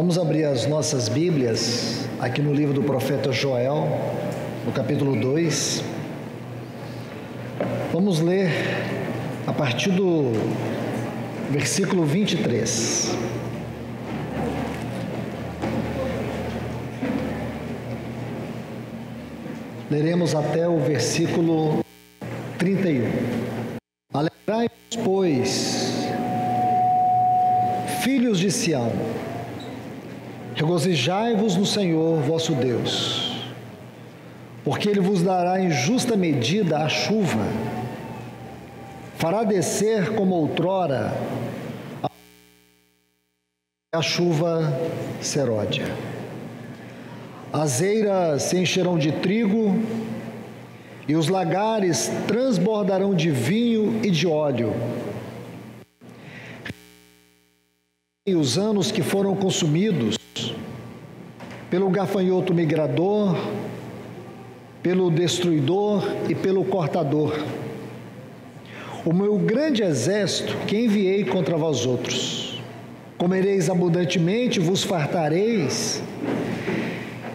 Vamos abrir as nossas Bíblias aqui no livro do profeta Joel, no capítulo 2. Vamos ler a partir do versículo 23. Leremos até o versículo 31. Alegrai-vos, pois, filhos de Sião, Regozijai-vos no Senhor vosso Deus, porque Ele vos dará em justa medida a chuva, fará descer como outrora a chuva seródia. As eiras se encherão de trigo, e os lagares transbordarão de vinho e de óleo. E os anos que foram consumidos pelo gafanhoto migrador, pelo destruidor e pelo cortador. O meu grande exército que enviei contra vós outros. Comereis abundantemente, vos fartareis,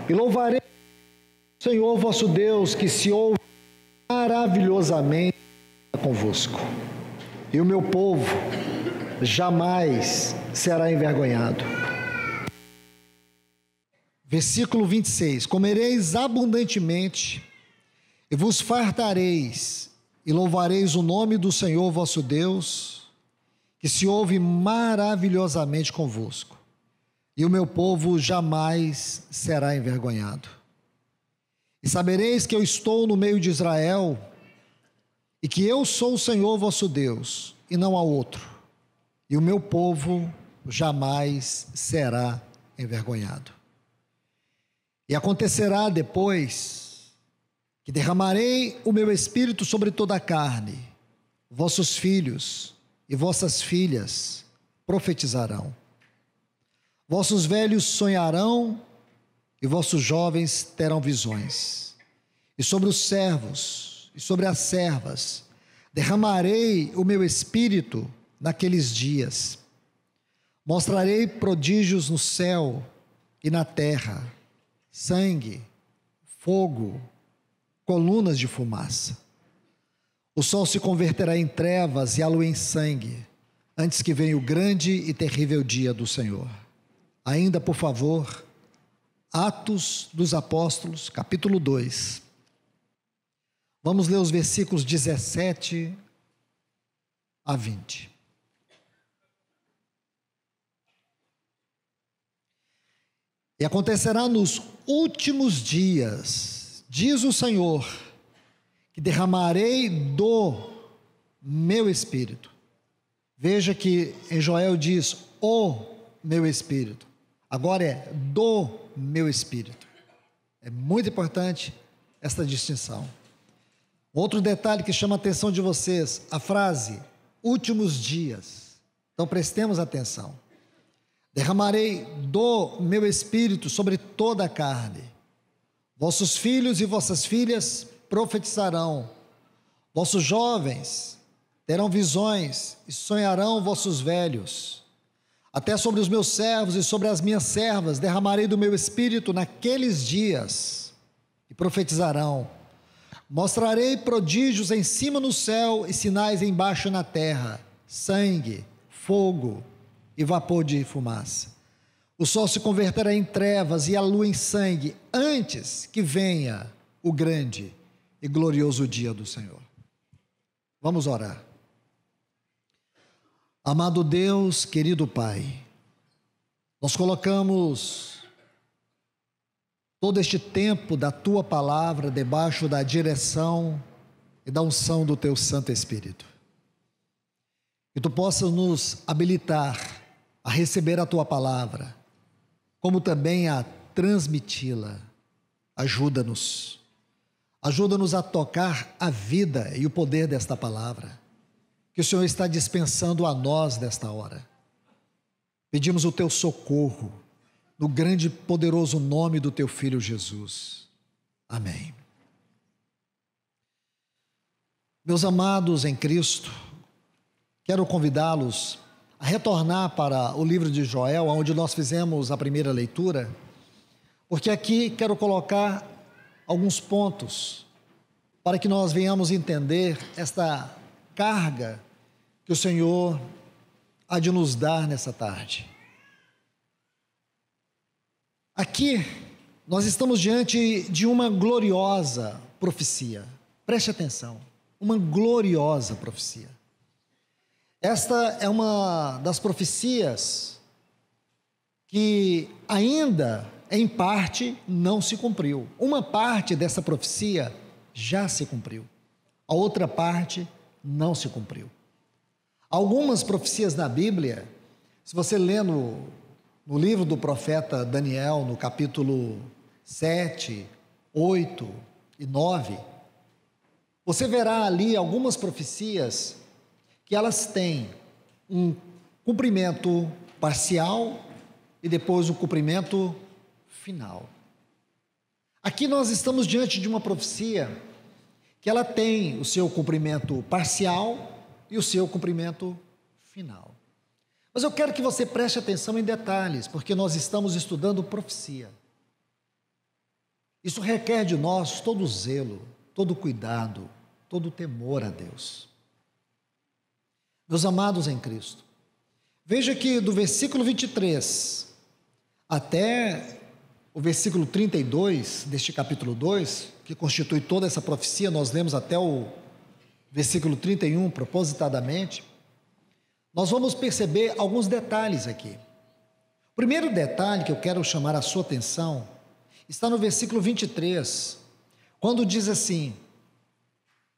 e louvarei o Senhor vosso Deus, que se ouve maravilhosamente convosco. E o meu povo jamais será envergonhado versículo 26: Comereis abundantemente e vos fartareis, e louvareis o nome do Senhor vosso Deus, que se ouve maravilhosamente convosco, e o meu povo jamais será envergonhado. E sabereis que eu estou no meio de Israel, e que eu sou o Senhor vosso Deus, e não há outro, e o meu povo jamais será envergonhado. E acontecerá depois que derramarei o meu espírito sobre toda a carne. Vossos filhos e vossas filhas profetizarão. Vossos velhos sonharão e vossos jovens terão visões. E sobre os servos e sobre as servas derramarei o meu espírito naqueles dias. Mostrarei prodígios no céu e na terra sangue, fogo, colunas de fumaça. O sol se converterá em trevas e a lua em sangue, antes que venha o grande e terrível dia do Senhor. Ainda, por favor, Atos dos Apóstolos, capítulo 2. Vamos ler os versículos 17 a 20. E acontecerá nos últimos dias, diz o Senhor, que derramarei do meu espírito. Veja que em Joel diz o meu espírito. Agora é do meu espírito. É muito importante esta distinção. Outro detalhe que chama a atenção de vocês, a frase últimos dias. Então prestemos atenção. Derramarei do meu espírito sobre toda a carne. Vossos filhos e vossas filhas profetizarão. Vossos jovens terão visões e sonharão vossos velhos. Até sobre os meus servos e sobre as minhas servas derramarei do meu espírito naqueles dias e profetizarão. Mostrarei prodígios em cima no céu e sinais embaixo na terra: sangue, fogo, e vapor de fumaça. O sol se converterá em trevas e a lua em sangue, antes que venha o grande e glorioso dia do Senhor. Vamos orar. Amado Deus, querido Pai, nós colocamos todo este tempo da tua palavra debaixo da direção e da unção do teu Santo Espírito. Que tu possas nos habilitar a receber a tua palavra, como também a transmiti-la. Ajuda-nos. Ajuda-nos a tocar a vida e o poder desta palavra que o Senhor está dispensando a nós nesta hora. Pedimos o teu socorro no grande e poderoso nome do teu filho Jesus. Amém. Meus amados em Cristo, quero convidá-los a retornar para o livro de Joel, onde nós fizemos a primeira leitura, porque aqui quero colocar alguns pontos para que nós venhamos entender esta carga que o Senhor há de nos dar nessa tarde. Aqui nós estamos diante de uma gloriosa profecia. Preste atenção, uma gloriosa profecia. Esta é uma das profecias que ainda, em parte, não se cumpriu. Uma parte dessa profecia já se cumpriu, a outra parte não se cumpriu. Algumas profecias na Bíblia, se você lê no, no livro do profeta Daniel, no capítulo 7, 8 e 9, você verá ali algumas profecias que elas têm um cumprimento parcial e depois o um cumprimento final. Aqui nós estamos diante de uma profecia que ela tem o seu cumprimento parcial e o seu cumprimento final. Mas eu quero que você preste atenção em detalhes, porque nós estamos estudando profecia. Isso requer de nós todo zelo, todo cuidado, todo temor a Deus. Meus amados em Cristo, veja que do versículo 23 até o versículo 32 deste capítulo 2, que constitui toda essa profecia, nós lemos até o versículo 31 propositadamente, nós vamos perceber alguns detalhes aqui. O primeiro detalhe que eu quero chamar a sua atenção está no versículo 23, quando diz assim: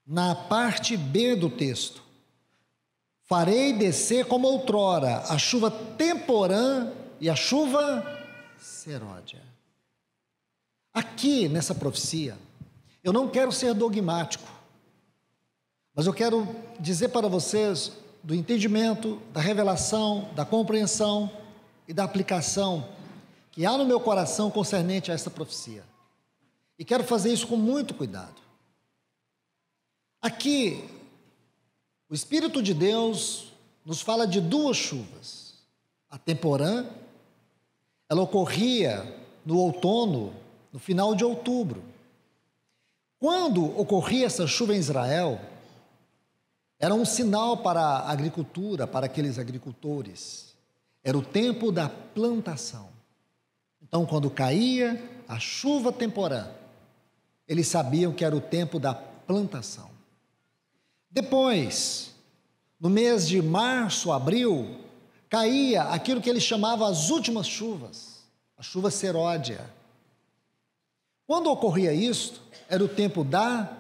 na parte B do texto, Farei descer como outrora a chuva temporã e a chuva seródia. Aqui nessa profecia, eu não quero ser dogmático, mas eu quero dizer para vocês do entendimento, da revelação, da compreensão e da aplicação que há no meu coração concernente a essa profecia. E quero fazer isso com muito cuidado. Aqui o Espírito de Deus nos fala de duas chuvas. A temporã, ela ocorria no outono, no final de outubro. Quando ocorria essa chuva em Israel, era um sinal para a agricultura, para aqueles agricultores. Era o tempo da plantação. Então, quando caía a chuva temporã, eles sabiam que era o tempo da plantação. Depois, no mês de março, abril, caía aquilo que ele chamava as últimas chuvas, a chuva seródia. Quando ocorria isto, era o tempo da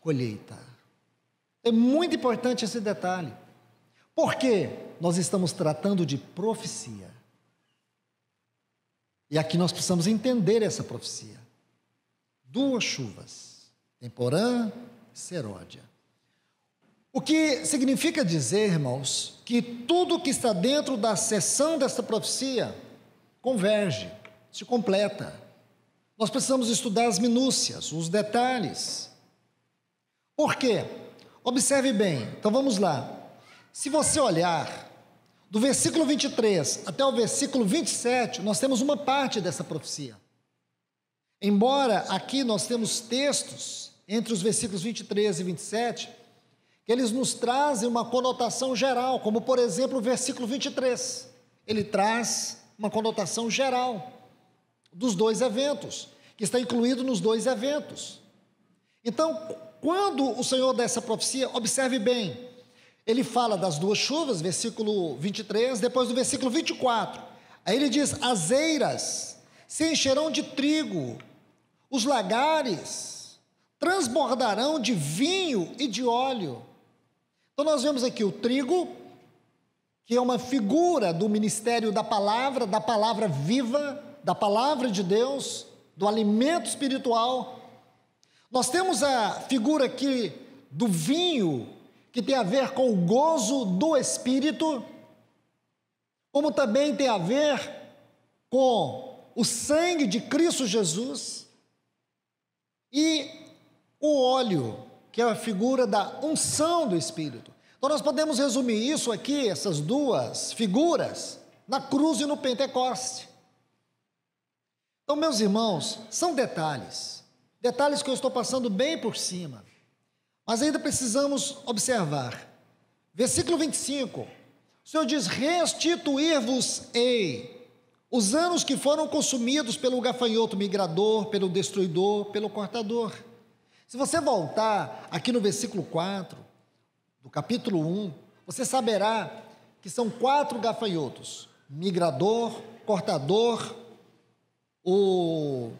colheita. É muito importante esse detalhe, porque nós estamos tratando de profecia. E aqui nós precisamos entender essa profecia. Duas chuvas, temporã e seródia. O que significa dizer, irmãos, que tudo que está dentro da seção desta profecia converge, se completa. Nós precisamos estudar as minúcias, os detalhes. Por quê? Observe bem, então vamos lá. Se você olhar do versículo 23 até o versículo 27, nós temos uma parte dessa profecia. Embora aqui nós temos textos entre os versículos 23 e 27 eles nos trazem uma conotação geral, como por exemplo o versículo 23. Ele traz uma conotação geral dos dois eventos, que está incluído nos dois eventos. Então, quando o Senhor dá essa profecia, observe bem, ele fala das duas chuvas, versículo 23, depois do versículo 24. Aí ele diz: As eiras se encherão de trigo, os lagares transbordarão de vinho e de óleo. Então nós vemos aqui o trigo, que é uma figura do ministério da palavra, da palavra viva, da palavra de Deus, do alimento espiritual. Nós temos a figura aqui do vinho, que tem a ver com o gozo do espírito, como também tem a ver com o sangue de Cristo Jesus e o óleo, que é a figura da unção do Espírito. Então nós podemos resumir isso aqui, essas duas figuras, na cruz e no Pentecoste. Então, meus irmãos, são detalhes, detalhes que eu estou passando bem por cima, mas ainda precisamos observar. Versículo 25: o Senhor diz: Restituir-vos-ei os anos que foram consumidos pelo gafanhoto migrador, pelo destruidor, pelo cortador. Se você voltar aqui no versículo 4 do capítulo 1, você saberá que são quatro gafanhotos: migrador, cortador, o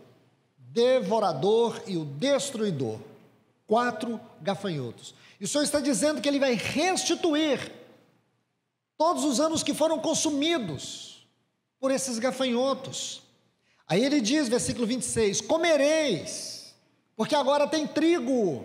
devorador e o destruidor. Quatro gafanhotos. E o Senhor está dizendo que Ele vai restituir todos os anos que foram consumidos por esses gafanhotos. Aí ele diz, versículo 26: Comereis porque agora tem trigo.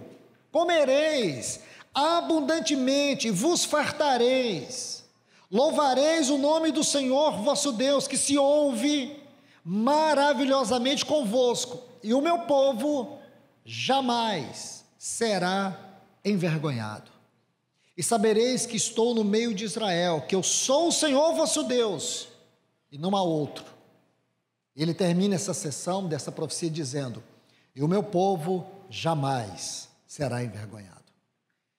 Comereis abundantemente, vos fartareis. Louvareis o nome do Senhor vosso Deus, que se ouve maravilhosamente convosco. E o meu povo jamais será envergonhado. E sabereis que estou no meio de Israel, que eu sou o Senhor vosso Deus, e não há outro. Ele termina essa sessão dessa profecia dizendo: e o meu povo jamais será envergonhado.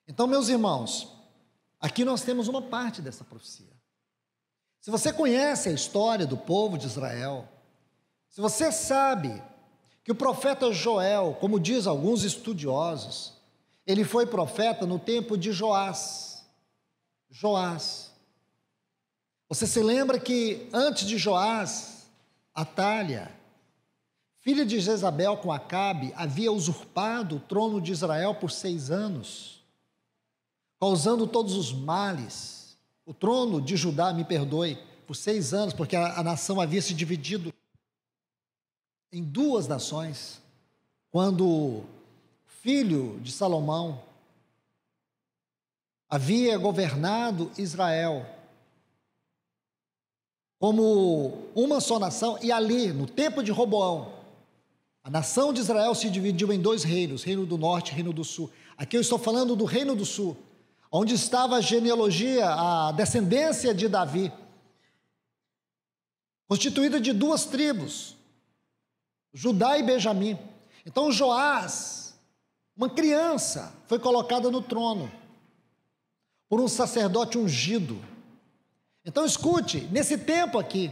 Então, meus irmãos, aqui nós temos uma parte dessa profecia. Se você conhece a história do povo de Israel, se você sabe que o profeta Joel, como diz alguns estudiosos, ele foi profeta no tempo de Joás. Joás. Você se lembra que antes de Joás, Atalha, filha de Jezabel com Acabe, havia usurpado o trono de Israel por seis anos, causando todos os males. O trono de Judá, me perdoe, por seis anos, porque a, a nação havia se dividido em duas nações, quando o filho de Salomão havia governado Israel como uma só nação, e ali, no tempo de Roboão, a nação de Israel se dividiu em dois reinos, reino do norte e reino do sul. Aqui eu estou falando do reino do sul, onde estava a genealogia, a descendência de Davi, constituída de duas tribos, Judá e Benjamim. Então Joás, uma criança, foi colocada no trono por um sacerdote ungido. Então escute, nesse tempo aqui,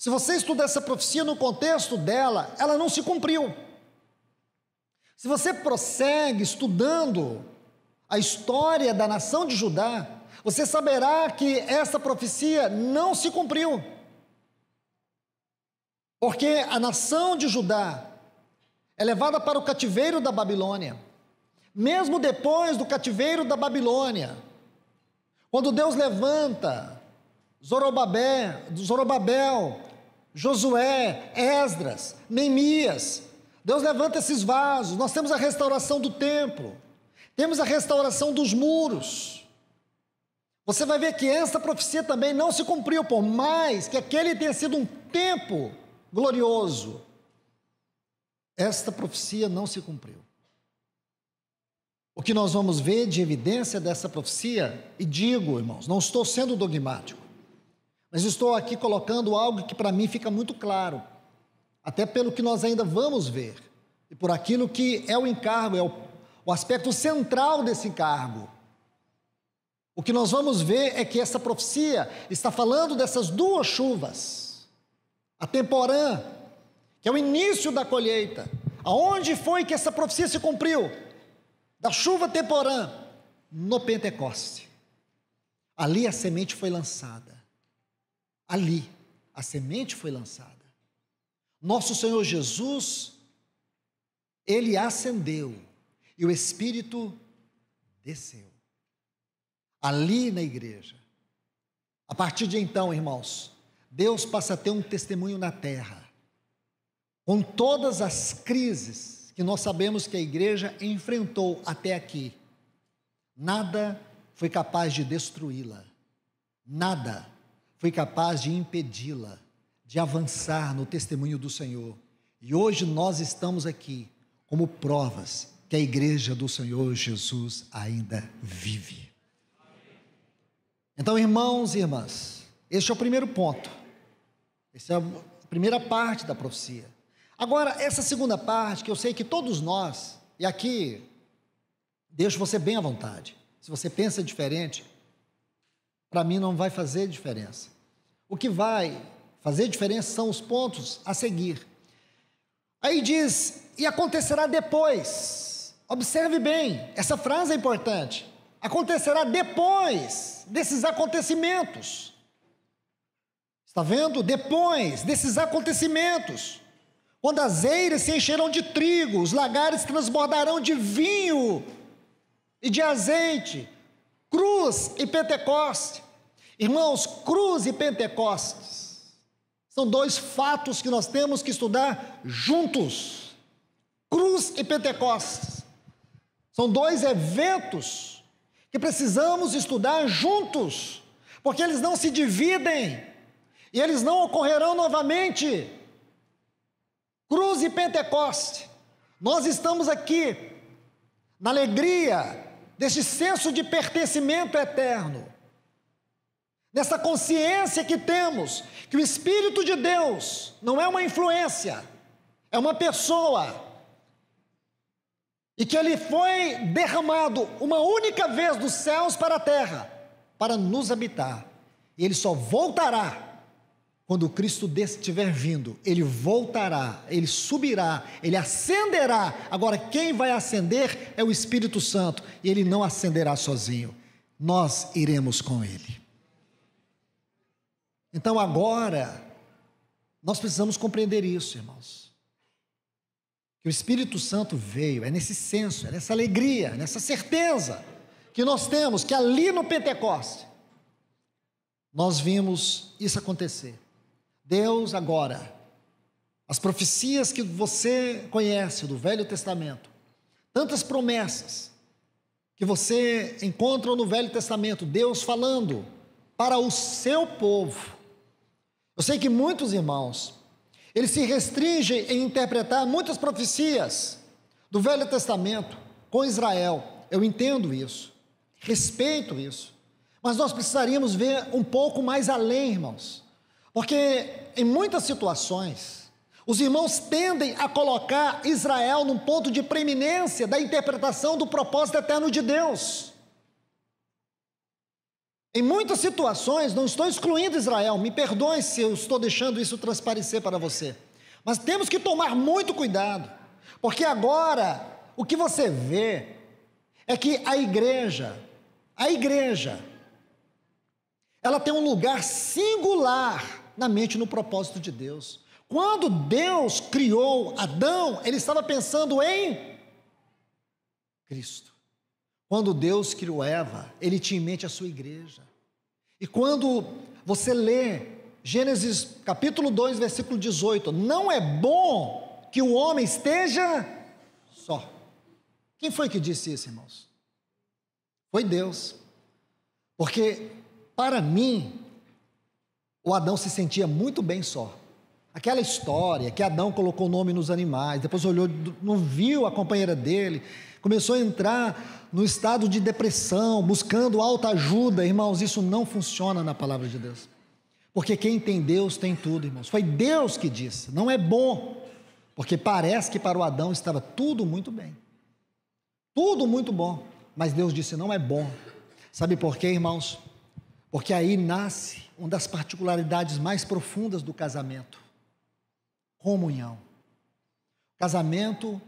se você estuda essa profecia no contexto dela, ela não se cumpriu. Se você prossegue estudando a história da nação de Judá, você saberá que essa profecia não se cumpriu. Porque a nação de Judá é levada para o cativeiro da Babilônia. Mesmo depois do cativeiro da Babilônia, quando Deus levanta Zorobabel, Zorobabel Josué, Esdras, Neemias. Deus levanta esses vasos. Nós temos a restauração do templo, temos a restauração dos muros. Você vai ver que essa profecia também não se cumpriu, por mais que aquele tenha sido um tempo glorioso. Esta profecia não se cumpriu. O que nós vamos ver de evidência dessa profecia, e digo, irmãos, não estou sendo dogmático, mas estou aqui colocando algo que para mim fica muito claro, até pelo que nós ainda vamos ver, e por aquilo que é o encargo, é o, o aspecto central desse encargo. O que nós vamos ver é que essa profecia está falando dessas duas chuvas, a temporã, que é o início da colheita. Aonde foi que essa profecia se cumpriu? Da chuva temporã, no Pentecoste. Ali a semente foi lançada ali a semente foi lançada. Nosso Senhor Jesus, ele ascendeu e o Espírito desceu. Ali na igreja. A partir de então, irmãos, Deus passa a ter um testemunho na terra. Com todas as crises que nós sabemos que a igreja enfrentou até aqui, nada foi capaz de destruí-la. Nada foi capaz de impedi-la de avançar no testemunho do Senhor. E hoje nós estamos aqui como provas que a igreja do Senhor Jesus ainda vive. Então, irmãos e irmãs, este é o primeiro ponto. Essa é a primeira parte da profecia. Agora, essa segunda parte, que eu sei que todos nós, e aqui deixo você bem à vontade, se você pensa diferente, para mim não vai fazer diferença. O que vai fazer diferença são os pontos a seguir. Aí diz: e acontecerá depois. Observe bem, essa frase é importante. Acontecerá depois desses acontecimentos. Está vendo? Depois desses acontecimentos, quando as eiras se encherão de trigo, os lagares transbordarão de vinho e de azeite, Cruz e Pentecoste. Irmãos, cruz e Pentecostes são dois fatos que nós temos que estudar juntos. Cruz e Pentecostes são dois eventos que precisamos estudar juntos, porque eles não se dividem e eles não ocorrerão novamente. Cruz e Pentecoste. Nós estamos aqui na alegria, desse senso de pertencimento eterno, nessa consciência que temos que o Espírito de Deus não é uma influência, é uma pessoa, e que ele foi derramado uma única vez dos céus para a terra, para nos habitar, e ele só voltará quando Cristo estiver vindo, ele voltará, ele subirá, ele ascenderá. Agora, quem vai ascender é o Espírito Santo, e ele não ascenderá sozinho, nós iremos com ele. Então, agora, nós precisamos compreender isso, irmãos. Que o Espírito Santo veio, é nesse senso, é nessa alegria, é nessa certeza que nós temos que ali no Pentecoste, nós vimos isso acontecer. Deus agora. As profecias que você conhece do Velho Testamento, tantas promessas que você encontra no Velho Testamento, Deus falando para o seu povo. Eu sei que muitos irmãos, eles se restringem em interpretar muitas profecias do Velho Testamento com Israel. Eu entendo isso, respeito isso. Mas nós precisaríamos ver um pouco mais além, irmãos. Porque em muitas situações, os irmãos tendem a colocar Israel num ponto de preeminência da interpretação do propósito eterno de Deus. Em muitas situações, não estou excluindo Israel, me perdoe se eu estou deixando isso transparecer para você, mas temos que tomar muito cuidado, porque agora o que você vê é que a igreja, a igreja, ela tem um lugar singular na mente no propósito de Deus. Quando Deus criou Adão, ele estava pensando em Cristo. Quando Deus criou Eva, ele tinha em mente a sua igreja. E quando você lê Gênesis capítulo 2, versículo 18, não é bom que o homem esteja só. Quem foi que disse isso, irmãos? Foi Deus. Porque para mim, o Adão se sentia muito bem só. Aquela história que Adão colocou o nome nos animais, depois olhou, não viu a companheira dele, começou a entrar no estado de depressão, buscando alta ajuda. Irmãos, isso não funciona na palavra de Deus. Porque quem tem Deus tem tudo, irmãos. Foi Deus que disse, não é bom. Porque parece que para o Adão estava tudo muito bem. Tudo muito bom. Mas Deus disse, não é bom. Sabe por quê, irmãos? Porque aí nasce uma das particularidades mais profundas do casamento: comunhão. Casamento,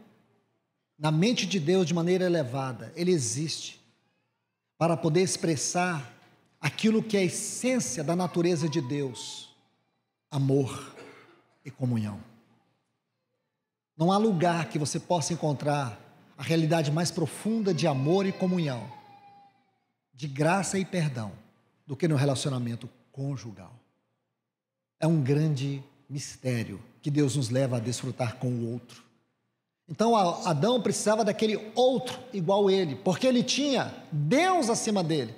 na mente de Deus, de maneira elevada, ele existe para poder expressar aquilo que é a essência da natureza de Deus: amor e comunhão. Não há lugar que você possa encontrar a realidade mais profunda de amor e comunhão, de graça e perdão, do que no relacionamento conjugal. É um grande mistério que Deus nos leva a desfrutar com o outro. Então Adão precisava daquele outro igual ele, porque ele tinha Deus acima dele.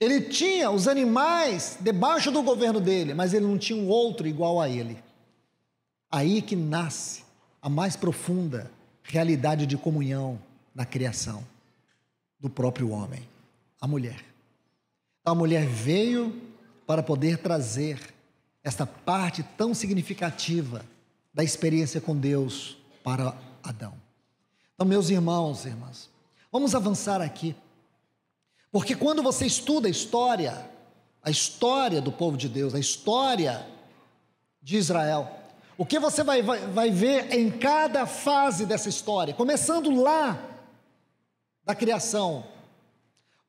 Ele tinha os animais debaixo do governo dele, mas ele não tinha um outro igual a ele. Aí que nasce a mais profunda realidade de comunhão na criação do próprio homem, a mulher. A mulher veio para poder trazer esta parte tão significativa da experiência com Deus para Adão. Então, meus irmãos e irmãs, vamos avançar aqui. Porque quando você estuda a história, a história do povo de Deus, a história de Israel, o que você vai, vai, vai ver em cada fase dessa história, começando lá da criação,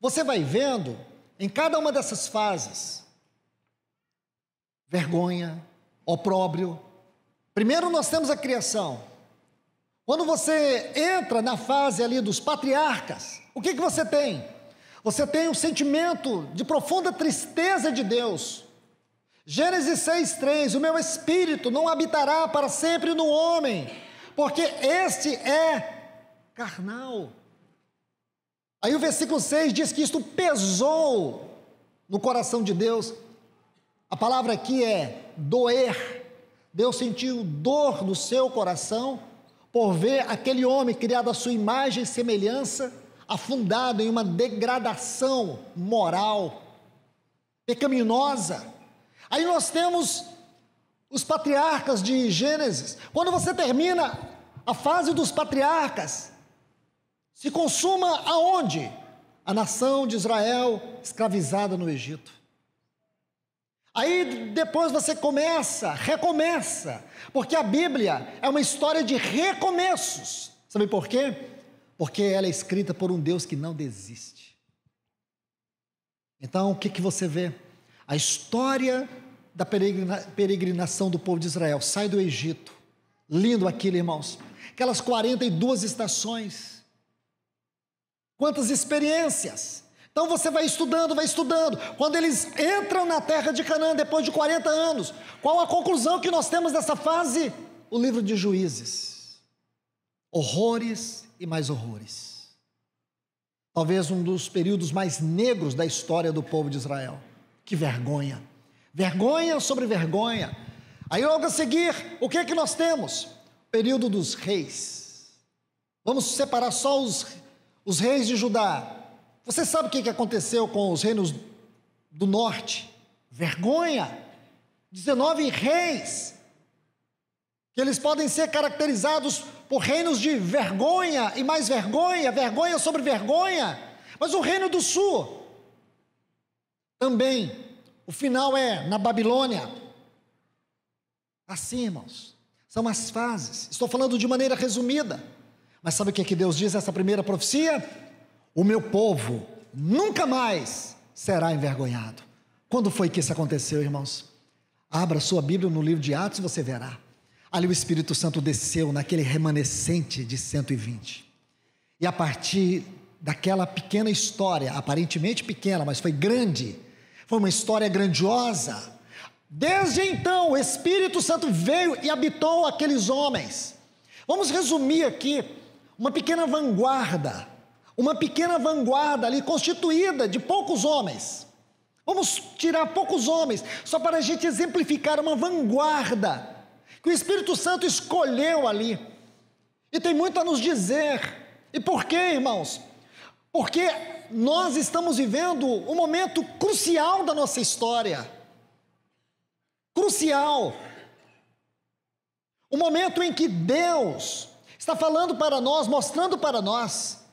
você vai vendo em cada uma dessas fases vergonha, opróbrio. Primeiro nós temos a criação. Quando você entra na fase ali dos patriarcas, o que, que você tem? Você tem um sentimento de profunda tristeza de Deus. Gênesis 6,3: O meu espírito não habitará para sempre no homem, porque este é carnal. Aí o versículo 6 diz que isto pesou no coração de Deus a palavra aqui é doer. Deus sentiu dor no seu coração por ver aquele homem criado à sua imagem e semelhança afundado em uma degradação moral pecaminosa. Aí nós temos os patriarcas de Gênesis. Quando você termina a fase dos patriarcas, se consuma aonde? A nação de Israel escravizada no Egito. Aí depois você começa, recomeça, porque a Bíblia é uma história de recomeços. Sabe por quê? Porque ela é escrita por um Deus que não desiste. Então, o que, que você vê? A história da peregrina, peregrinação do povo de Israel sai do Egito. Lindo aquilo, irmãos. Aquelas 42 estações. Quantas experiências! Então você vai estudando, vai estudando. Quando eles entram na terra de Canaã depois de 40 anos, qual a conclusão que nós temos dessa fase? O livro de Juízes. Horrores e mais horrores. Talvez um dos períodos mais negros da história do povo de Israel. Que vergonha. Vergonha sobre vergonha. Aí logo a seguir, o que é que nós temos? O período dos reis. Vamos separar só os, os reis de Judá você sabe o que aconteceu com os reinos do norte? Vergonha. 19 reis. Que eles podem ser caracterizados por reinos de vergonha e mais vergonha, vergonha sobre vergonha. Mas o reino do sul também. O final é na Babilônia. Assim, irmãos. São as fases. Estou falando de maneira resumida. Mas sabe o que, é que Deus diz nessa primeira profecia? O meu povo nunca mais será envergonhado. Quando foi que isso aconteceu, irmãos? Abra sua Bíblia no livro de Atos e você verá. Ali o Espírito Santo desceu naquele remanescente de 120. E a partir daquela pequena história, aparentemente pequena, mas foi grande, foi uma história grandiosa. Desde então, o Espírito Santo veio e habitou aqueles homens. Vamos resumir aqui uma pequena vanguarda uma pequena vanguarda ali constituída de poucos homens. Vamos tirar poucos homens, só para a gente exemplificar uma vanguarda que o Espírito Santo escolheu ali. E tem muito a nos dizer. E por quê, irmãos? Porque nós estamos vivendo um momento crucial da nossa história. Crucial. O momento em que Deus está falando para nós, mostrando para nós,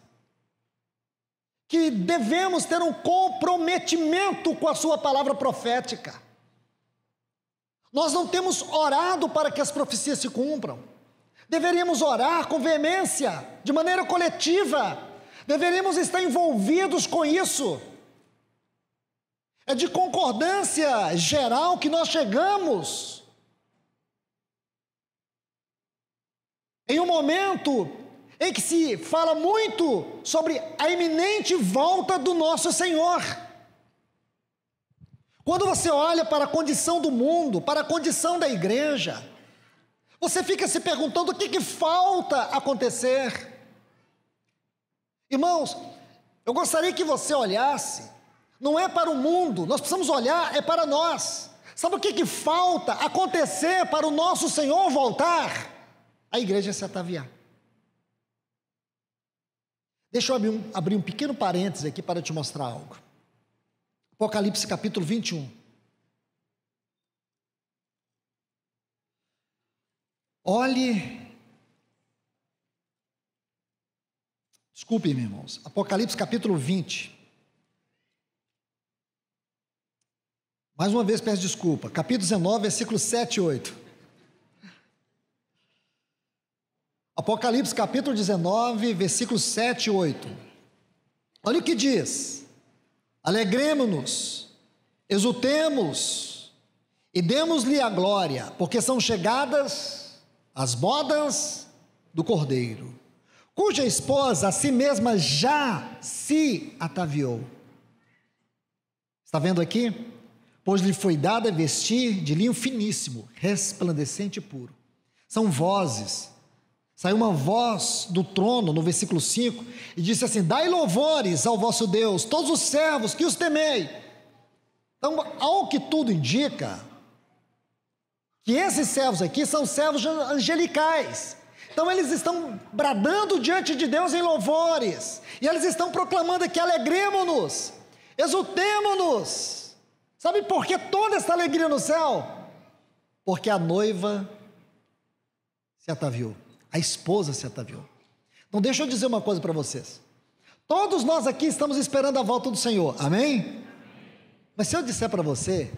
que devemos ter um comprometimento com a sua palavra profética. Nós não temos orado para que as profecias se cumpram. Deveríamos orar com veemência, de maneira coletiva. Deveríamos estar envolvidos com isso. É de concordância geral que nós chegamos. Em um momento em que se fala muito sobre a iminente volta do nosso Senhor. Quando você olha para a condição do mundo, para a condição da igreja, você fica se perguntando o que, que falta acontecer. Irmãos, eu gostaria que você olhasse, não é para o mundo, nós precisamos olhar, é para nós. Sabe o que, que falta acontecer para o nosso Senhor voltar? A igreja se ataviar. Deixa eu abrir um, abrir um pequeno parêntese aqui para te mostrar algo. Apocalipse capítulo 21. Olhe. desculpe meus irmãos. Apocalipse capítulo 20. Mais uma vez peço desculpa. Capítulo 19, versículo 7 e 8. Apocalipse capítulo 19, versículos 7 e 8. Olha o que diz: Alegremos-nos, exultemos e demos-lhe a glória, porque são chegadas as bodas do Cordeiro, cuja esposa a si mesma já se ataviou. Está vendo aqui? Pois lhe foi dada vestir de linho finíssimo, resplandecente e puro. São vozes Saiu uma voz do trono, no versículo 5, e disse assim: Dai louvores ao vosso Deus, todos os servos que os temei. Então, ao que tudo indica, que esses servos aqui são servos angelicais. Então, eles estão bradando diante de Deus em louvores, e eles estão proclamando aqui: alegremos-nos, exultemos-nos. Sabe por que toda essa alegria no céu? Porque a noiva se ataviou. A esposa se ataviou. Então, deixa eu dizer uma coisa para vocês. Todos nós aqui estamos esperando a volta do Senhor, amém? Mas se eu disser para você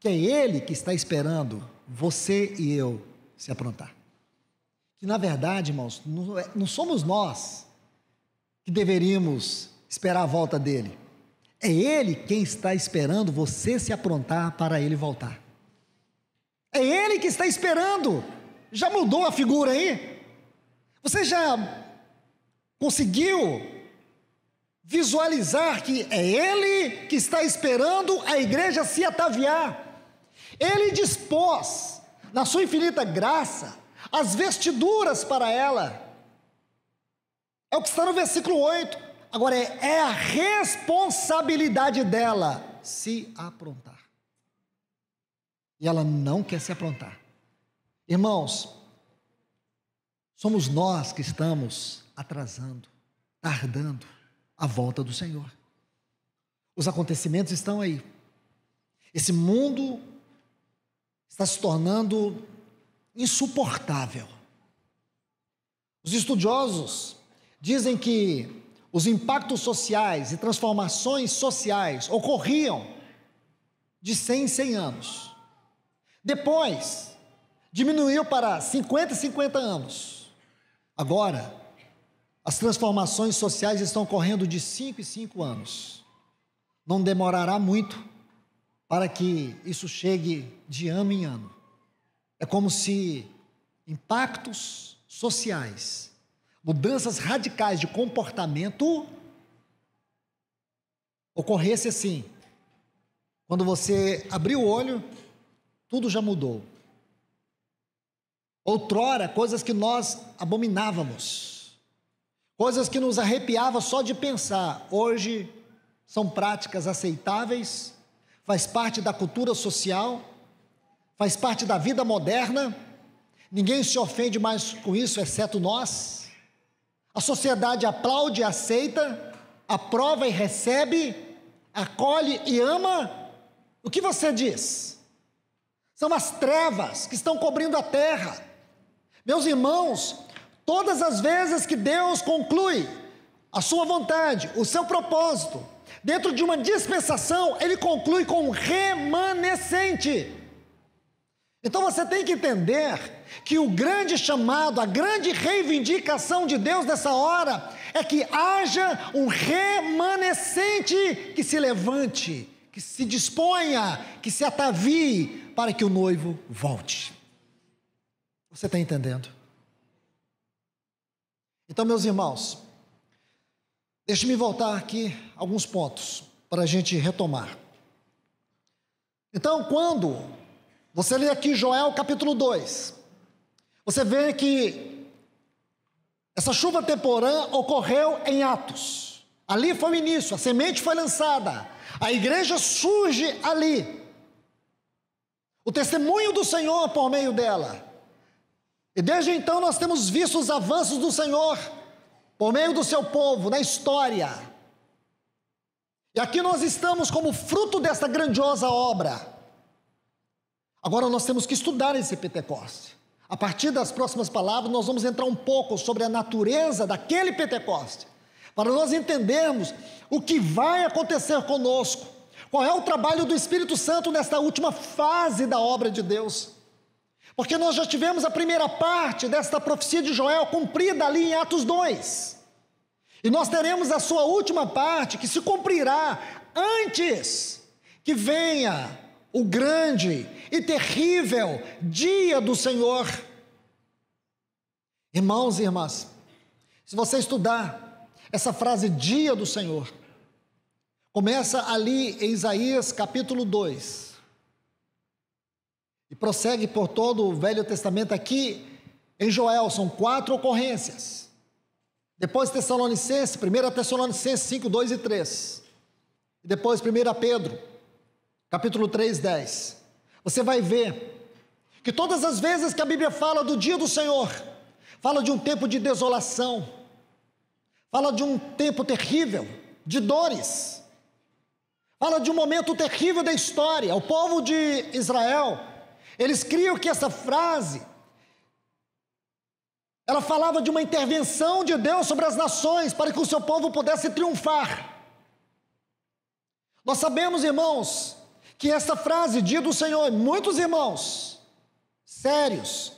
que é Ele que está esperando você e eu se aprontar, que na verdade, irmãos, é, não somos nós que deveríamos esperar a volta dele, é Ele quem está esperando você se aprontar para Ele voltar. É Ele que está esperando. Já mudou a figura aí? Você já conseguiu visualizar que é Ele que está esperando a igreja se ataviar? Ele dispôs, na sua infinita graça, as vestiduras para ela. É o que está no versículo 8. Agora é, é a responsabilidade dela se aprontar. E ela não quer se aprontar. Irmãos, Somos nós que estamos atrasando, tardando a volta do Senhor. Os acontecimentos estão aí. Esse mundo está se tornando insuportável. Os estudiosos dizem que os impactos sociais e transformações sociais ocorriam de 100 em 100 anos. Depois, diminuiu para 50 e 50 anos. Agora, as transformações sociais estão correndo de cinco em cinco anos. Não demorará muito para que isso chegue de ano em ano. É como se impactos sociais, mudanças radicais de comportamento ocorresse assim. Quando você abriu o olho, tudo já mudou. Outrora, coisas que nós abominávamos, coisas que nos arrepiava só de pensar, hoje são práticas aceitáveis, faz parte da cultura social, faz parte da vida moderna, ninguém se ofende mais com isso, exceto nós. A sociedade aplaude, aceita, aprova e recebe, acolhe e ama. O que você diz? São as trevas que estão cobrindo a terra. Meus irmãos, todas as vezes que Deus conclui a sua vontade, o seu propósito, dentro de uma dispensação, ele conclui com um remanescente. Então você tem que entender que o grande chamado, a grande reivindicação de Deus nessa hora é que haja um remanescente que se levante, que se disponha, que se atavie para que o noivo volte. Você está entendendo? Então, meus irmãos, deixe-me voltar aqui alguns pontos para a gente retomar. Então, quando você lê aqui Joel capítulo 2, você vê que essa chuva temporã ocorreu em Atos. Ali foi o início, a semente foi lançada, a igreja surge ali. O testemunho do Senhor por meio dela. E desde então nós temos visto os avanços do Senhor por meio do seu povo, na história. E aqui nós estamos como fruto desta grandiosa obra. Agora nós temos que estudar esse Pentecoste. A partir das próximas palavras, nós vamos entrar um pouco sobre a natureza daquele Pentecoste, para nós entendermos o que vai acontecer conosco, qual é o trabalho do Espírito Santo nesta última fase da obra de Deus. Porque nós já tivemos a primeira parte desta profecia de Joel cumprida ali em Atos 2. E nós teremos a sua última parte que se cumprirá antes que venha o grande e terrível dia do Senhor. Irmãos e irmãs, se você estudar essa frase dia do Senhor, começa ali em Isaías capítulo 2 e prossegue por todo o Velho Testamento aqui em Joel, são quatro ocorrências. Depois Tessalonicenses, 1 Tessalonicenses 5, 2 e 3. E depois 1 Pedro, capítulo 3, 10. Você vai ver que todas as vezes que a Bíblia fala do dia do Senhor, fala de um tempo de desolação, fala de um tempo terrível, de dores, fala de um momento terrível da história. O povo de Israel eles criam que essa frase ela falava de uma intervenção de Deus sobre as nações para que o seu povo pudesse triunfar. Nós sabemos, irmãos, que essa frase, dia do Senhor, muitos irmãos sérios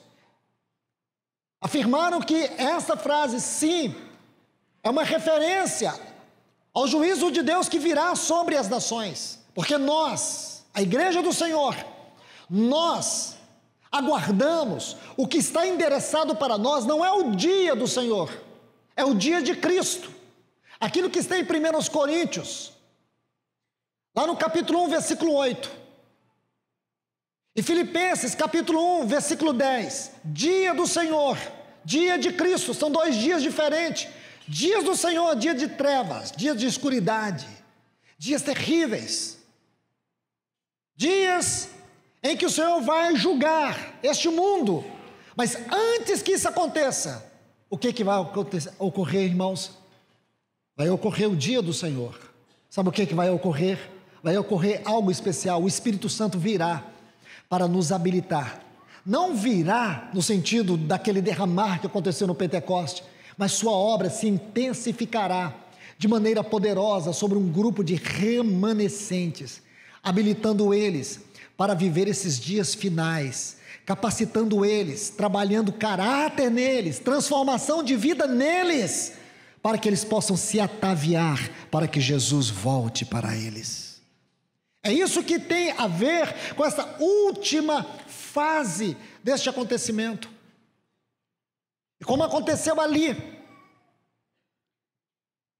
afirmaram que essa frase, sim, é uma referência ao juízo de Deus que virá sobre as nações, porque nós, a igreja do Senhor, nós aguardamos, o que está endereçado para nós não é o dia do Senhor, é o dia de Cristo. Aquilo que está em 1 Coríntios, lá no capítulo 1, versículo 8. E Filipenses, capítulo 1, versículo 10. Dia do Senhor, dia de Cristo, são dois dias diferentes. Dias do Senhor, dia de trevas, dia de escuridade, dias terríveis. Dias em que o Senhor vai julgar este mundo. Mas antes que isso aconteça, o que, que vai ocorrer, irmãos? Vai ocorrer o dia do Senhor. Sabe o que, que vai ocorrer? Vai ocorrer algo especial. O Espírito Santo virá para nos habilitar. Não virá no sentido daquele derramar que aconteceu no Pentecoste, mas sua obra se intensificará de maneira poderosa sobre um grupo de remanescentes, habilitando eles para viver esses dias finais, capacitando eles, trabalhando caráter neles, transformação de vida neles, para que eles possam se ataviar para que Jesus volte para eles. É isso que tem a ver com essa última fase deste acontecimento. E como aconteceu ali,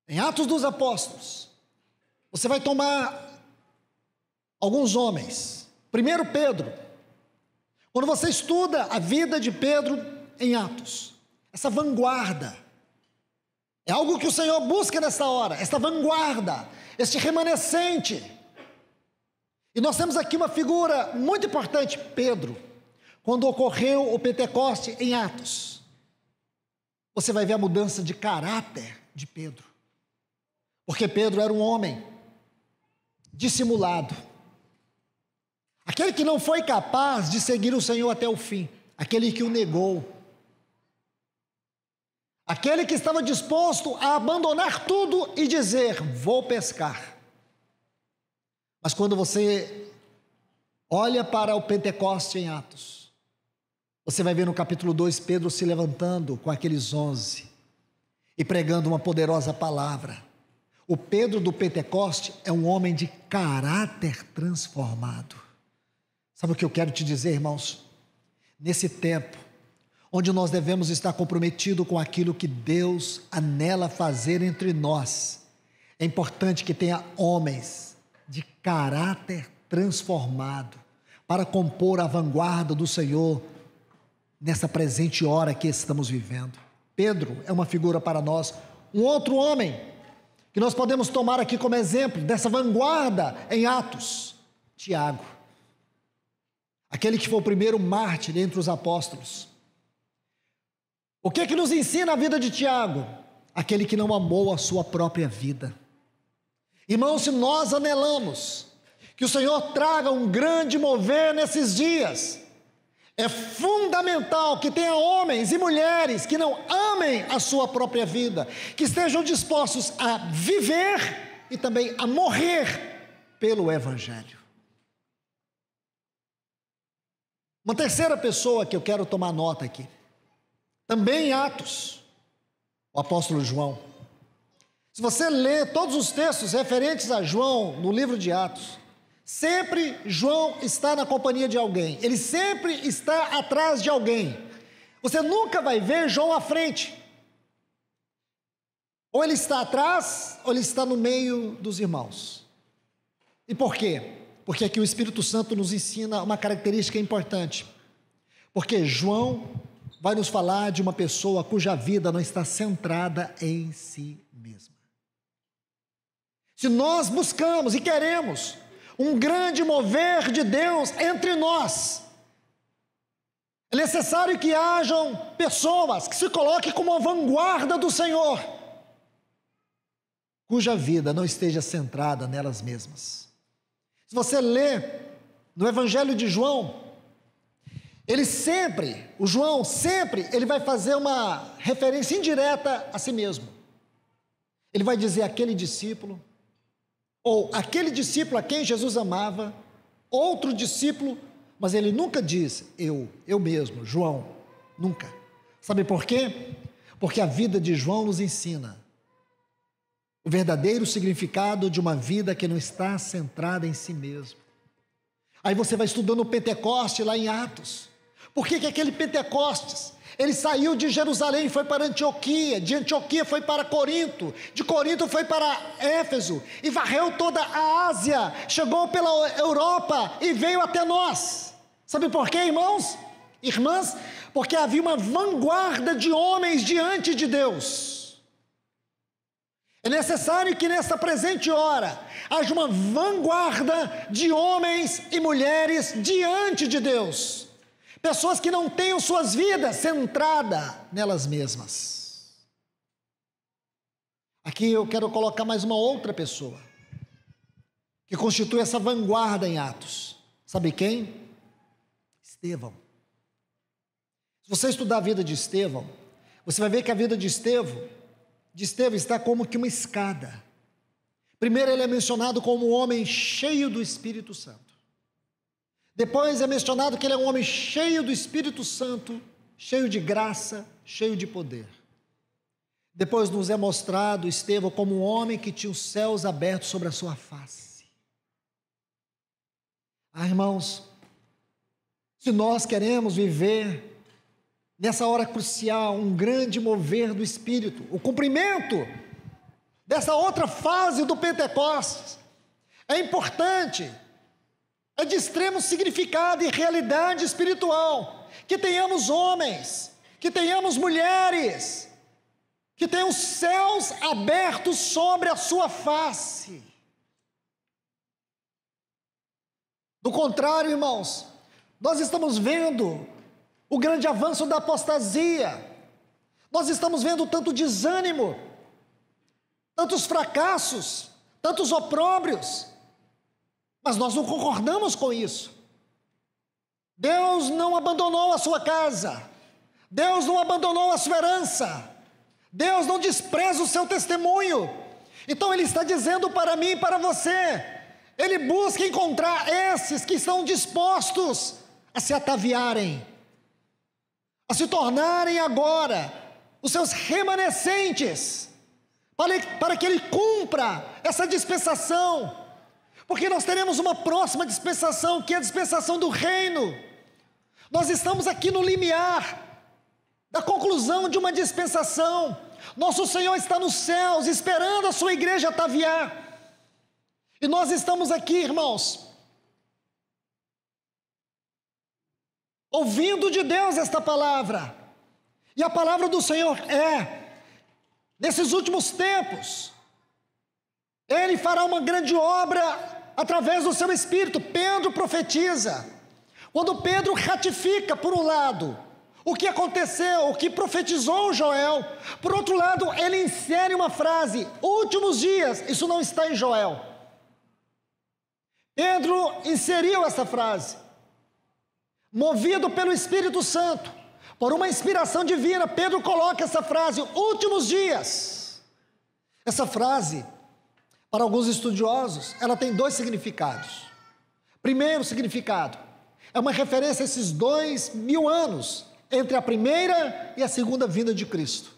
em Atos dos Apóstolos, você vai tomar alguns homens Primeiro Pedro. Quando você estuda a vida de Pedro em Atos, essa vanguarda é algo que o Senhor busca nessa hora, essa vanguarda, este remanescente. E nós temos aqui uma figura muito importante, Pedro. Quando ocorreu o Pentecoste em Atos, você vai ver a mudança de caráter de Pedro. Porque Pedro era um homem dissimulado, Aquele que não foi capaz de seguir o Senhor até o fim, aquele que o negou. Aquele que estava disposto a abandonar tudo e dizer: Vou pescar. Mas quando você olha para o Pentecoste em Atos, você vai ver no capítulo 2 Pedro se levantando com aqueles onze e pregando uma poderosa palavra. O Pedro do Pentecoste é um homem de caráter transformado. Sabe o que eu quero te dizer, irmãos? Nesse tempo, onde nós devemos estar comprometidos com aquilo que Deus anela fazer entre nós, é importante que tenha homens de caráter transformado para compor a vanguarda do Senhor nessa presente hora que estamos vivendo. Pedro é uma figura para nós, um outro homem que nós podemos tomar aqui como exemplo dessa vanguarda em Atos, Tiago aquele que foi o primeiro mártir entre os apóstolos. O que é que nos ensina a vida de Tiago? Aquele que não amou a sua própria vida. Irmãos, se nós anelamos que o Senhor traga um grande mover nesses dias, é fundamental que tenha homens e mulheres que não amem a sua própria vida, que estejam dispostos a viver e também a morrer pelo Evangelho. Uma terceira pessoa que eu quero tomar nota aqui, também em Atos, o apóstolo João. Se você lê todos os textos referentes a João no livro de Atos, sempre João está na companhia de alguém, ele sempre está atrás de alguém. Você nunca vai ver João à frente. Ou ele está atrás, ou ele está no meio dos irmãos. E por quê? Porque aqui o Espírito Santo nos ensina uma característica importante. Porque João vai nos falar de uma pessoa cuja vida não está centrada em si mesma. Se nós buscamos e queremos um grande mover de Deus entre nós, é necessário que hajam pessoas que se coloquem como a vanguarda do Senhor, cuja vida não esteja centrada nelas mesmas se você lê no Evangelho de João, ele sempre, o João sempre, ele vai fazer uma referência indireta a si mesmo. Ele vai dizer aquele discípulo, ou aquele discípulo a quem Jesus amava, outro discípulo, mas ele nunca diz eu, eu mesmo, João, nunca. Sabe por quê? Porque a vida de João nos ensina o verdadeiro significado de uma vida que não está centrada em si mesmo. Aí você vai estudando o Pentecoste lá em Atos. Por que, que aquele Pentecostes? Ele saiu de Jerusalém e foi para Antioquia, de Antioquia foi para Corinto, de Corinto foi para Éfeso e varreu toda a Ásia, chegou pela Europa e veio até nós. Sabe por quê, irmãos? Irmãs? Porque havia uma vanguarda de homens diante de Deus. É necessário que nesta presente hora haja uma vanguarda de homens e mulheres diante de Deus. Pessoas que não tenham suas vidas centrada nelas mesmas. Aqui eu quero colocar mais uma outra pessoa que constitui essa vanguarda em Atos. Sabe quem? Estevão. Se você estudar a vida de Estevão, você vai ver que a vida de Estevão de Estevão está como que uma escada. Primeiro, ele é mencionado como um homem cheio do Espírito Santo. Depois, é mencionado que ele é um homem cheio do Espírito Santo, cheio de graça, cheio de poder. Depois, nos é mostrado Estevão como um homem que tinha os céus abertos sobre a sua face. Ah, irmãos, se nós queremos viver nessa hora crucial, um grande mover do Espírito, o cumprimento dessa outra fase do Pentecostes. É importante, é de extremo significado e realidade espiritual que tenhamos homens, que tenhamos mulheres, que tenham os céus abertos sobre a sua face. Do contrário, irmãos, nós estamos vendo o grande avanço da apostasia. Nós estamos vendo tanto desânimo, tantos fracassos, tantos opróbrios, mas nós não concordamos com isso. Deus não abandonou a sua casa, Deus não abandonou a sua herança, Deus não despreza o seu testemunho. Então Ele está dizendo para mim e para você: Ele busca encontrar esses que estão dispostos a se ataviarem a se tornarem agora os seus remanescentes, para, para que ele cumpra essa dispensação, porque nós teremos uma próxima dispensação, que é a dispensação do reino. Nós estamos aqui no limiar da conclusão de uma dispensação. Nosso Senhor está nos céus, esperando a sua igreja ataviar. E nós estamos aqui, irmãos, ouvindo de Deus esta palavra. E a palavra do Senhor é: nesses últimos tempos, Ele fará uma grande obra através do seu espírito. Pedro profetiza. Quando Pedro ratifica, por um lado, o que aconteceu, o que profetizou Joel, por outro lado, ele insere uma frase: últimos dias, isso não está em Joel. Pedro inseriu essa frase movido pelo Espírito Santo, por uma inspiração divina, Pedro coloca essa frase, últimos dias. Essa frase, para alguns estudiosos, ela tem dois significados. Primeiro significado, é uma referência a esses dois mil anos entre a primeira e a segunda vinda de Cristo.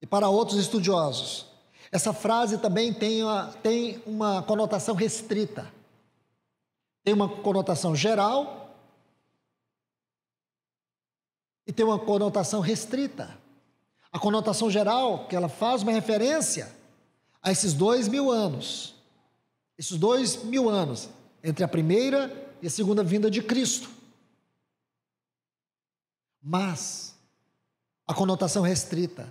E para outros estudiosos, essa frase também tem uma, tem uma conotação restrita. Tem uma conotação geral e tem uma conotação restrita. A conotação geral, que ela faz uma referência a esses dois mil anos. Esses dois mil anos, entre a primeira e a segunda vinda de Cristo. Mas, a conotação restrita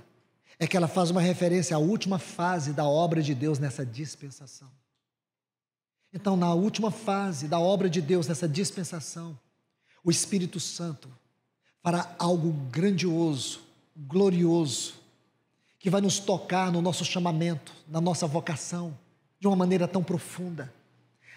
é que ela faz uma referência à última fase da obra de Deus nessa dispensação. Então, na última fase da obra de Deus nessa dispensação, o Espírito Santo para algo grandioso, glorioso, que vai nos tocar no nosso chamamento, na nossa vocação, de uma maneira tão profunda.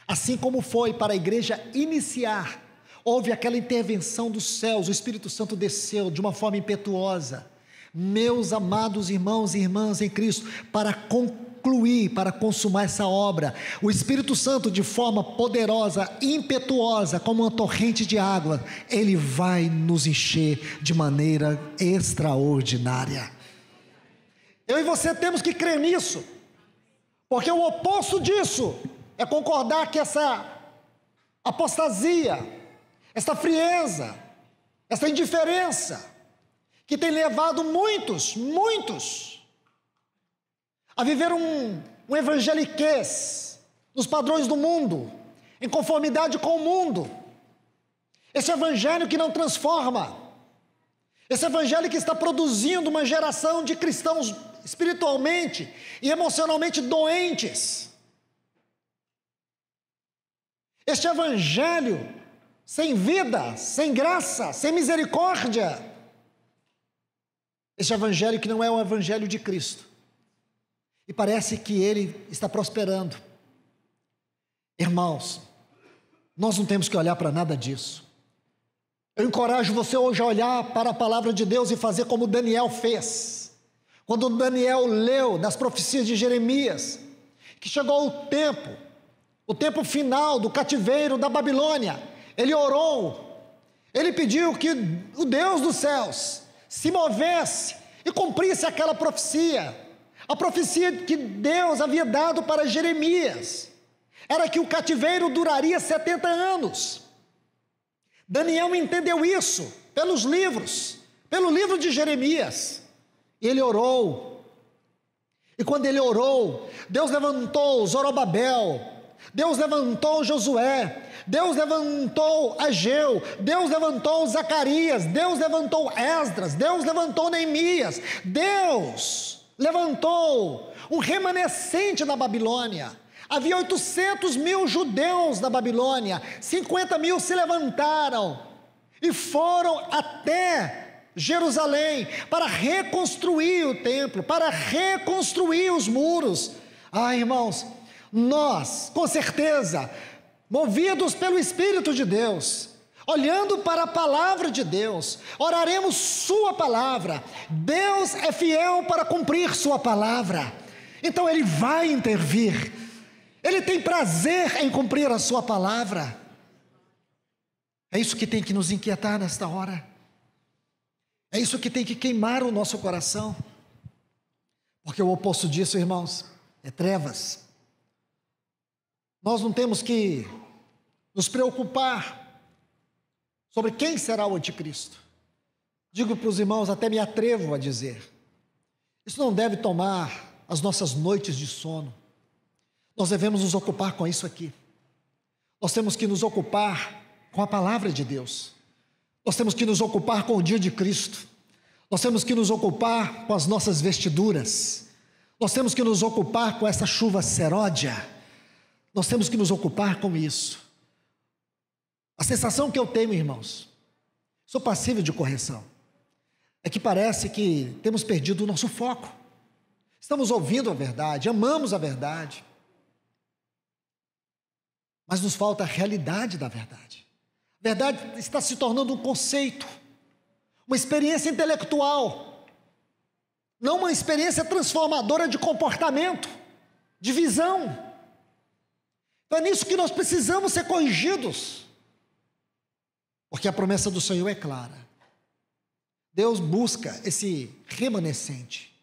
Assim como foi para a igreja iniciar, houve aquela intervenção dos céus, o Espírito Santo desceu de uma forma impetuosa. Meus amados irmãos e irmãs em Cristo, para concluir concluir, para consumar essa obra. O Espírito Santo, de forma poderosa, impetuosa, como uma torrente de água, ele vai nos encher de maneira extraordinária. Eu e você temos que crer nisso, porque o oposto disso é concordar que essa apostasia, essa frieza, essa indiferença, que tem levado muitos, muitos, a viver um, um evangeliquez nos padrões do mundo, em conformidade com o mundo. Esse evangelho que não transforma, esse evangelho que está produzindo uma geração de cristãos espiritualmente e emocionalmente doentes. Este evangelho sem vida, sem graça, sem misericórdia. Este evangelho que não é o evangelho de Cristo e parece que ele está prosperando. Irmãos, nós não temos que olhar para nada disso. Eu encorajo você hoje a olhar para a palavra de Deus e fazer como Daniel fez. Quando Daniel leu das profecias de Jeremias, que chegou o tempo, o tempo final do cativeiro da Babilônia, ele orou, ele pediu que o Deus dos céus se movesse e cumprisse aquela profecia. A profecia que Deus havia dado para Jeremias era que o cativeiro duraria 70 anos. Daniel entendeu isso pelos livros, pelo livro de Jeremias. Ele orou. E quando ele orou, Deus levantou Zorobabel, Deus levantou Josué, Deus levantou Ageu, Deus levantou Zacarias, Deus levantou Esdras, Deus levantou Neemias. Deus levantou um remanescente da Babilônia. Havia 800 mil judeus na Babilônia, 50 mil se levantaram e foram até Jerusalém para reconstruir o templo, para reconstruir os muros. Ah, irmãos, nós, com certeza, movidos pelo Espírito de Deus, olhando para a palavra de Deus, oraremos Sua palavra. Deus é fiel para cumprir Sua palavra, então Ele vai intervir, Ele tem prazer em cumprir a Sua palavra. É isso que tem que nos inquietar nesta hora, é isso que tem que queimar o nosso coração, porque o oposto disso, irmãos, é trevas. Nós não temos que nos preocupar sobre quem será o anticristo. Digo para os irmãos, até me atrevo a dizer: isso não deve tomar as nossas noites de sono. Nós devemos nos ocupar com isso aqui. Nós temos que nos ocupar com a palavra de Deus. Nós temos que nos ocupar com o dia de Cristo. Nós temos que nos ocupar com as nossas vestiduras. Nós temos que nos ocupar com essa chuva seródia. Nós temos que nos ocupar com isso. A sensação que eu tenho, irmãos, sou passível de correção, é que parece que temos perdido o nosso foco. Estamos ouvindo a verdade, amamos a verdade, mas nos falta a realidade da verdade. A verdade está se tornando um conceito, uma experiência intelectual, não uma experiência transformadora de comportamento, de visão. Então é nisso que nós precisamos ser corrigidos. Porque a promessa do Senhor é clara. Deus busca esse remanescente.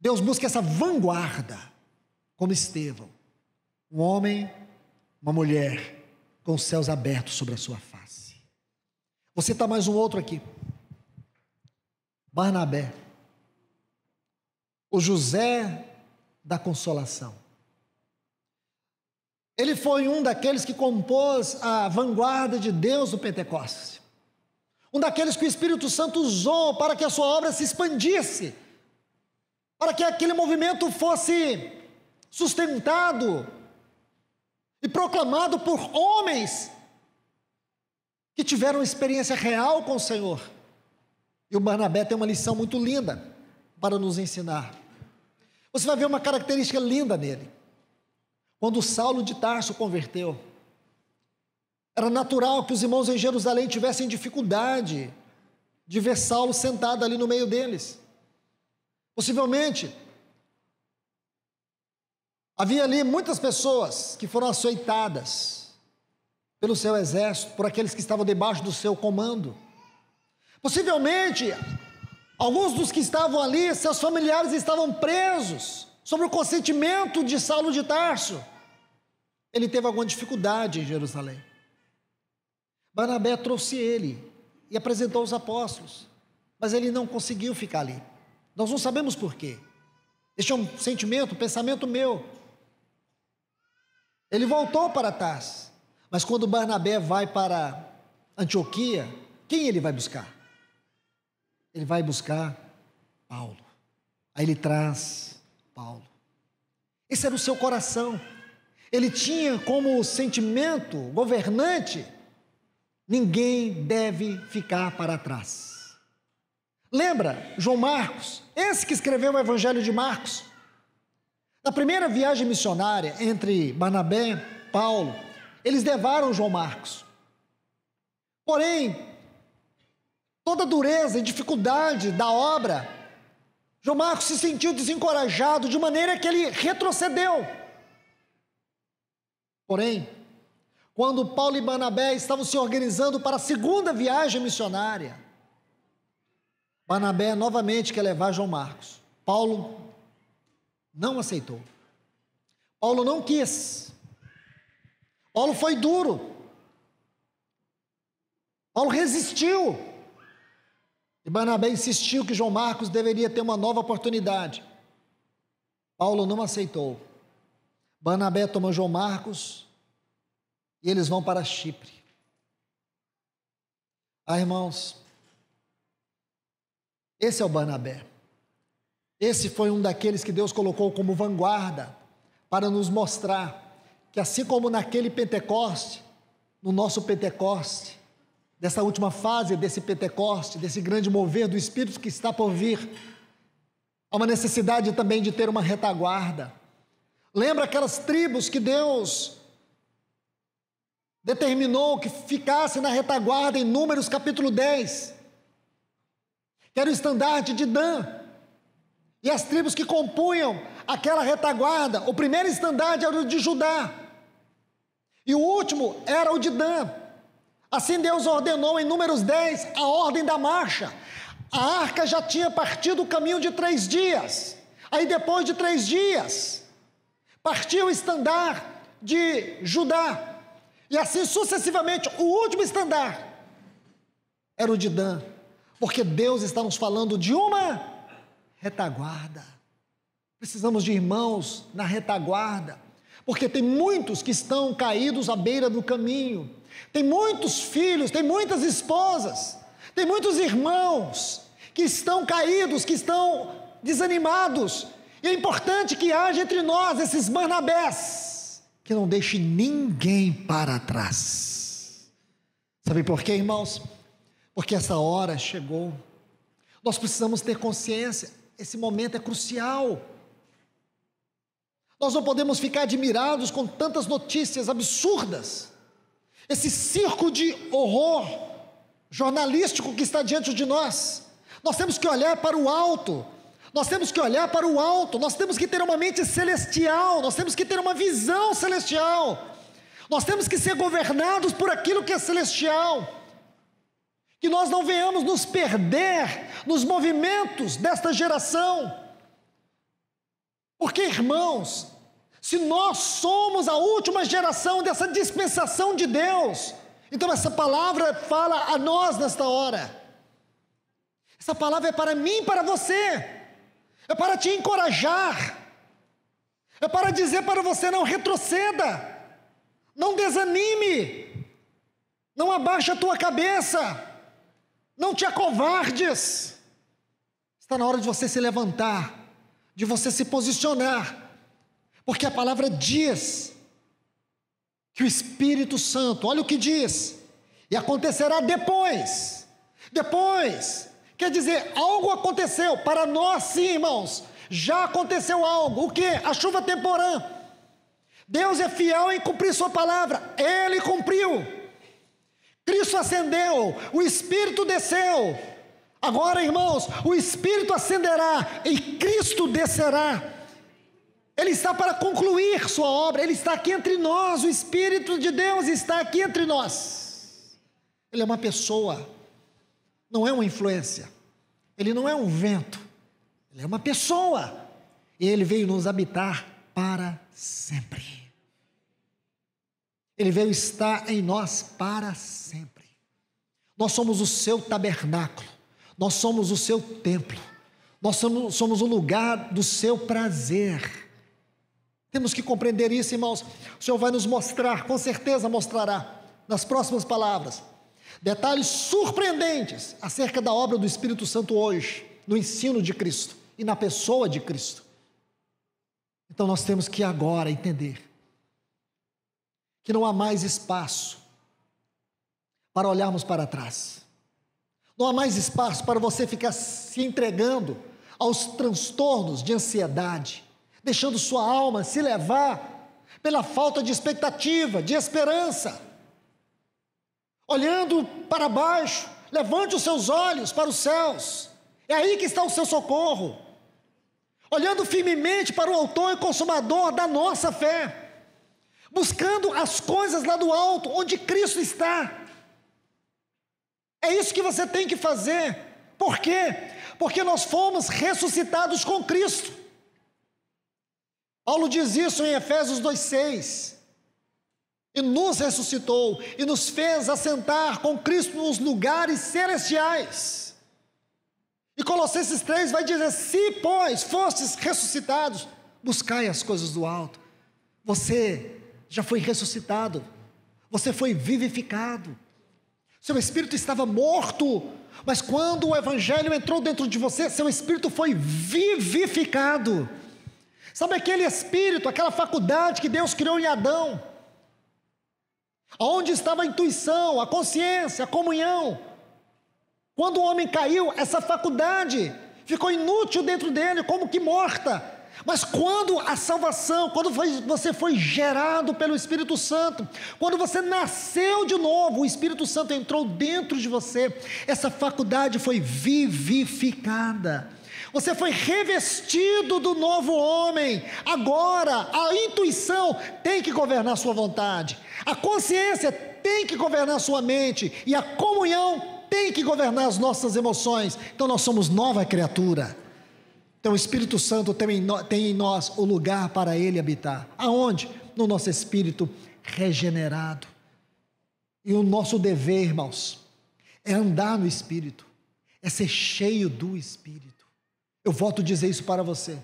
Deus busca essa vanguarda, como Estevão, um homem, uma mulher, com os céus abertos sobre a sua face. Você está mais um outro aqui. Barnabé, o José da consolação. Ele foi um daqueles que compôs a vanguarda de Deus do Pentecostes. Um daqueles que o Espírito Santo usou para que a sua obra se expandisse, para que aquele movimento fosse sustentado e proclamado por homens que tiveram experiência real com o Senhor. E o Barnabé tem uma lição muito linda para nos ensinar. Você vai ver uma característica linda nele quando Saulo de Tarso converteu. Era natural que os irmãos em Jerusalém tivessem dificuldade de ver Saulo sentado ali no meio deles. Possivelmente, havia ali muitas pessoas que foram açoitadas pelo seu exército, por aqueles que estavam debaixo do seu comando. Possivelmente, alguns dos que estavam ali, seus familiares estavam presos, sob o consentimento de Saulo de Tarso. Ele teve alguma dificuldade em Jerusalém. Barnabé trouxe ele e apresentou os apóstolos, mas ele não conseguiu ficar ali. Nós não sabemos porquê. Este é um sentimento, um pensamento meu. Ele voltou para Tars, mas quando Barnabé vai para Antioquia, quem ele vai buscar? Ele vai buscar Paulo. Aí ele traz Paulo. Esse era o seu coração ele tinha como sentimento governante: ninguém deve ficar para trás. Lembra João Marcos, esse que escreveu o Evangelho de Marcos? Na primeira viagem missionária entre Barnabé e Paulo, eles levaram João Marcos. Porém, toda a dureza e dificuldade da obra, João Marcos se sentiu desencorajado de maneira que ele retrocedeu. Porém, quando Paulo e Barnabé estavam se organizando para a segunda viagem missionária, Barnabé novamente quer levar João Marcos. Paulo não aceitou. Paulo não quis. Paulo foi duro. Paulo resistiu. E Barnabé insistiu que João Marcos deveria ter uma nova oportunidade. Paulo não aceitou. Banabé toma João Marcos e eles vão para Chipre. Ah, irmãos, esse é o Banabé. Esse foi um daqueles que Deus colocou como vanguarda para nos mostrar que, assim como naquele Pentecoste, no nosso Pentecoste, dessa última fase desse Pentecoste, desse grande mover do Espírito que está por vir, há uma necessidade também de ter uma retaguarda Lembra aquelas tribos que Deus determinou que ficassem na retaguarda em Números capítulo 10, que era o estandarte de Dan. E as tribos que compunham aquela retaguarda, o primeiro estandarte era o de Judá, e o último era o de Dan. Assim Deus ordenou em Números 10 a ordem da marcha. A arca já tinha partido o caminho de três dias. Aí depois de três dias, Partiu o estandar de Judá. E assim sucessivamente, o último estandar era o de Dan. Porque Deus está nos falando de uma retaguarda. Precisamos de irmãos na retaguarda. Porque tem muitos que estão caídos à beira do caminho. Tem muitos filhos, tem muitas esposas, tem muitos irmãos que estão caídos, que estão desanimados, e é importante que haja entre nós esses Barnabés, que não deixe ninguém para trás. Sabe por quê, irmãos? Porque essa hora chegou. Nós precisamos ter consciência, esse momento é crucial. Nós não podemos ficar admirados com tantas notícias absurdas. Esse circo de horror jornalístico que está diante de nós. Nós temos que olhar para o alto, nós temos que olhar para o alto, nós temos que ter uma mente celestial, nós temos que ter uma visão celestial. Nós temos que ser governados por aquilo que é celestial. Que nós não venhamos nos perder nos movimentos desta geração. Porque, irmãos, se nós somos a última geração dessa dispensação de Deus, então essa palavra fala a nós nesta hora. Essa palavra é para mim e para você é para te encorajar, é para dizer para você: não retroceda, não desanime, não abaixa a tua cabeça, não te acovardes. Está na hora de você se levantar, de você se posicionar, porque a palavra diz que o Espírito Santo, olha o que diz, e acontecerá depois, depois Quer dizer, algo aconteceu para nós, sim, irmãos. Já aconteceu algo. O que? A chuva temporã. Deus é fiel em cumprir Sua palavra. Ele cumpriu. Cristo ascendeu. O Espírito desceu. Agora, irmãos, o Espírito ascenderá e Cristo descerá. Ele está para concluir Sua obra. Ele está aqui entre nós. O Espírito de Deus está aqui entre nós. Ele é uma pessoa não é uma influência, ele não é um vento, ele é uma pessoa. E ele veio nos habitar para sempre. Ele veio estar em nós para sempre. Nós somos o seu tabernáculo, nós somos o seu templo, nós somos, somos o lugar do seu prazer. Temos que compreender isso, irmãos. O Senhor vai nos mostrar, com certeza mostrará, nas próximas palavras detalhes surpreendentes acerca da obra do Espírito Santo hoje, no ensino de Cristo e na pessoa de Cristo. Então nós temos que agora entender que não há mais espaço para olharmos para trás. Não há mais espaço para você ficar se entregando aos transtornos de ansiedade, deixando sua alma se levar pela falta de expectativa, de esperança olhando para baixo, levante os seus olhos para os céus, é aí que está o seu socorro. Olhando firmemente para o Autor e Consumador da nossa fé, buscando as coisas lá do alto, onde Cristo está. É isso que você tem que fazer. Por quê? Porque nós fomos ressuscitados com Cristo. Paulo diz isso em Efésios 2,6 e nos ressuscitou e nos fez assentar com Cristo nos lugares celestiais. E Colossenses 3 vai dizer: Se, pois, fostes ressuscitados, buscai as coisas do alto. Você já foi ressuscitado, você foi vivificado. Seu espírito estava morto, mas quando o Evangelho entrou dentro de você, seu espírito foi vivificado. Sabe aquele espírito, aquela faculdade que Deus criou em Adão? Aonde estava a intuição, a consciência, a comunhão? Quando o homem caiu, essa faculdade ficou inútil dentro dele, como que morta. Mas quando a salvação, quando foi, você foi gerado pelo Espírito Santo, quando você nasceu de novo, o Espírito Santo entrou dentro de você, essa faculdade foi vivificada você foi revestido do novo homem. Agora, a intuição tem que governar sua vontade, a consciência tem que governar sua mente, e a comunhão tem que governar as nossas emoções. Então, nós somos nova criatura. Então, o Espírito Santo tem em nós o lugar para ele habitar. Aonde? No nosso espírito regenerado. E o nosso dever, irmãos, é andar no Espírito, é ser cheio do Espírito. Eu volto a dizer isso para você.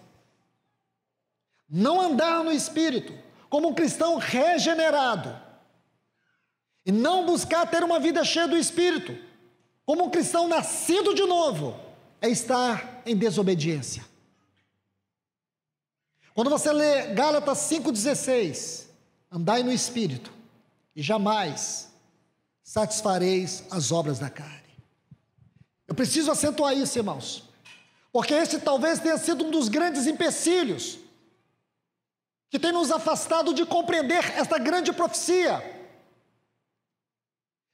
Não andar no espírito como um cristão regenerado e não buscar ter uma vida cheia do espírito como um cristão nascido de novo é estar em desobediência. Quando você lê Gálatas 5,16, andai no espírito e jamais satisfareis as obras da carne. Eu preciso acentuar isso, irmãos. Porque esse talvez tenha sido um dos grandes empecilhos que tem nos afastado de compreender esta grande profecia.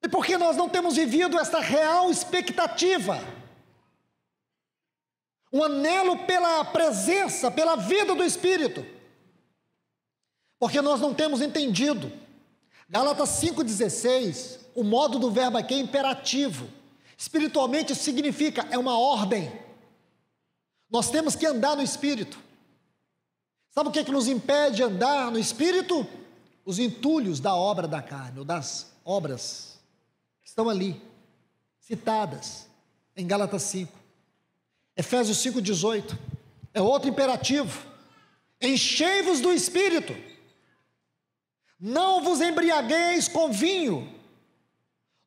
E porque nós não temos vivido esta real expectativa, um anelo pela presença, pela vida do Espírito. Porque nós não temos entendido. Galatas 5,16, o modo do verbo aqui é imperativo. Espiritualmente significa, é uma ordem. Nós temos que andar no espírito. Sabe o que, é que nos impede de andar no espírito? Os entulhos da obra da carne, ou das obras que estão ali, citadas em Gálatas 5. Efésios 5,18. É outro imperativo. Enchei-vos do espírito. Não vos embriagueis com vinho,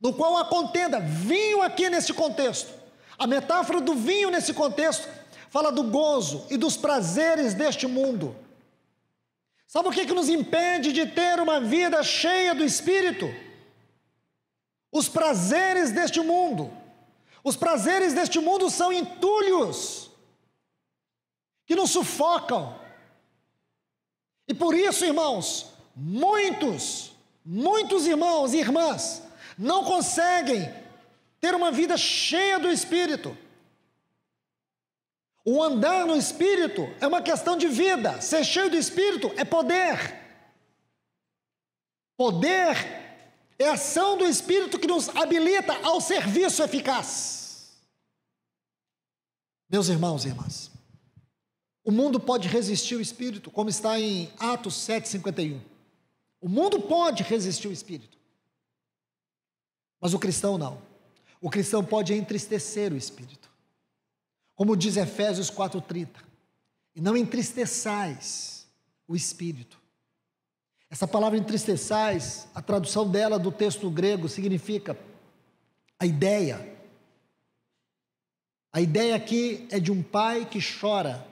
no qual a contenda. Vinho aqui nesse contexto. A metáfora do vinho nesse contexto fala do gozo e dos prazeres deste mundo. Sabe o que, é que nos impede de ter uma vida cheia do Espírito? Os prazeres deste mundo. Os prazeres deste mundo são entulhos que nos sufocam. E por isso, irmãos, muitos, muitos irmãos e irmãs não conseguem ter uma vida cheia do Espírito o andar no espírito é uma questão de vida. Ser cheio do espírito é poder. Poder é ação do espírito que nos habilita ao serviço eficaz. Meus irmãos e irmãs, o mundo pode resistir o espírito, como está em Atos 7:51. O mundo pode resistir o espírito. Mas o cristão não. O cristão pode entristecer o espírito. Como diz Efésios 4,30. E não entristeçais o espírito. Essa palavra entristeçais, a tradução dela do texto grego significa a ideia. A ideia aqui é de um pai que chora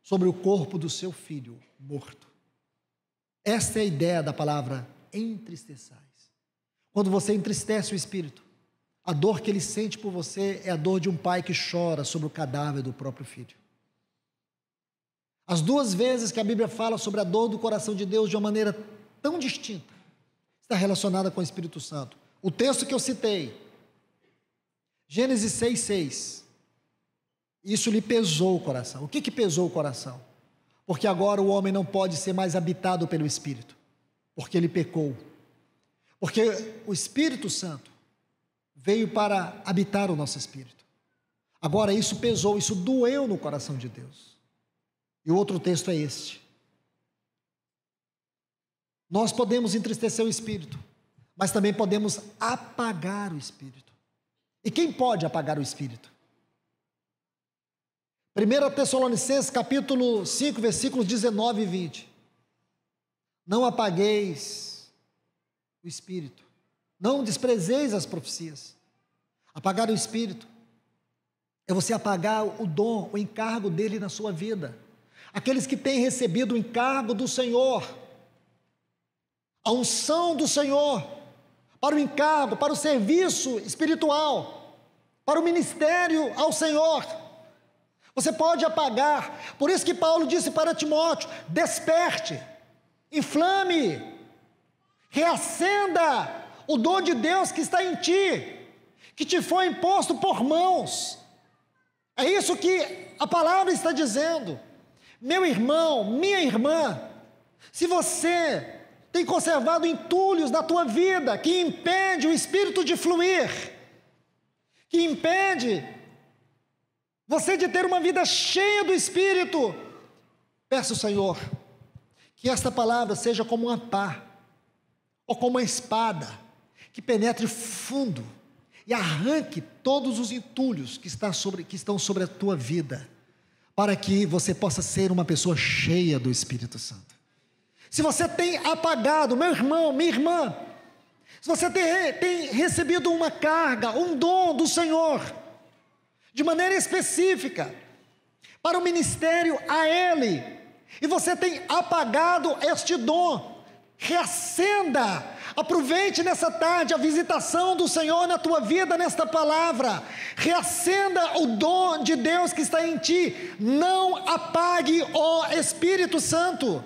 sobre o corpo do seu filho morto. Esta é a ideia da palavra entristeçais. Quando você entristece o espírito, a dor que ele sente por você é a dor de um pai que chora sobre o cadáver do próprio filho. As duas vezes que a Bíblia fala sobre a dor do coração de Deus de uma maneira tão distinta, está relacionada com o Espírito Santo. O texto que eu citei, Gênesis 6,6, Isso lhe pesou o coração. O que, que pesou o coração? Porque agora o homem não pode ser mais habitado pelo Espírito, porque ele pecou. Porque o Espírito Santo veio para habitar o nosso espírito. Agora, isso pesou, isso doeu no coração de Deus. E o outro texto é este. Nós podemos entristecer o espírito, mas também podemos apagar o espírito. E quem pode apagar o espírito? 1 Tessalonicenses capítulo 5, versículos 19 e 20. Não apagueis o espírito. Não desprezeis as profecias. Apagar o espírito é você apagar o dom, o encargo dele na sua vida. Aqueles que têm recebido o encargo do Senhor, a unção do Senhor, para o encargo, para o serviço espiritual, para o ministério ao Senhor. Você pode apagar. Por isso que Paulo disse para Timóteo: desperte, inflame, reacenda o dom de Deus que está em ti, que te foi imposto por mãos. É isso que a palavra está dizendo. Meu irmão, minha irmã, se você tem conservado entulhos na tua vida que impede o espírito de fluir, que impede você de ter uma vida cheia do espírito, peça ao Senhor que esta palavra seja como uma pá ou como uma espada que penetre fundo e arranque todos os entulhos que, está sobre, que estão sobre a tua vida, para que você possa ser uma pessoa cheia do Espírito Santo. Se você tem apagado, meu irmão, minha irmã, se você tem, tem recebido uma carga, um dom do Senhor, de maneira específica, para o ministério a Ele, e você tem apagado este dom, reacenda Aproveite nessa tarde a visitação do Senhor na tua vida, nesta palavra. Reacenda o dom de Deus que está em ti. Não apague o Espírito Santo.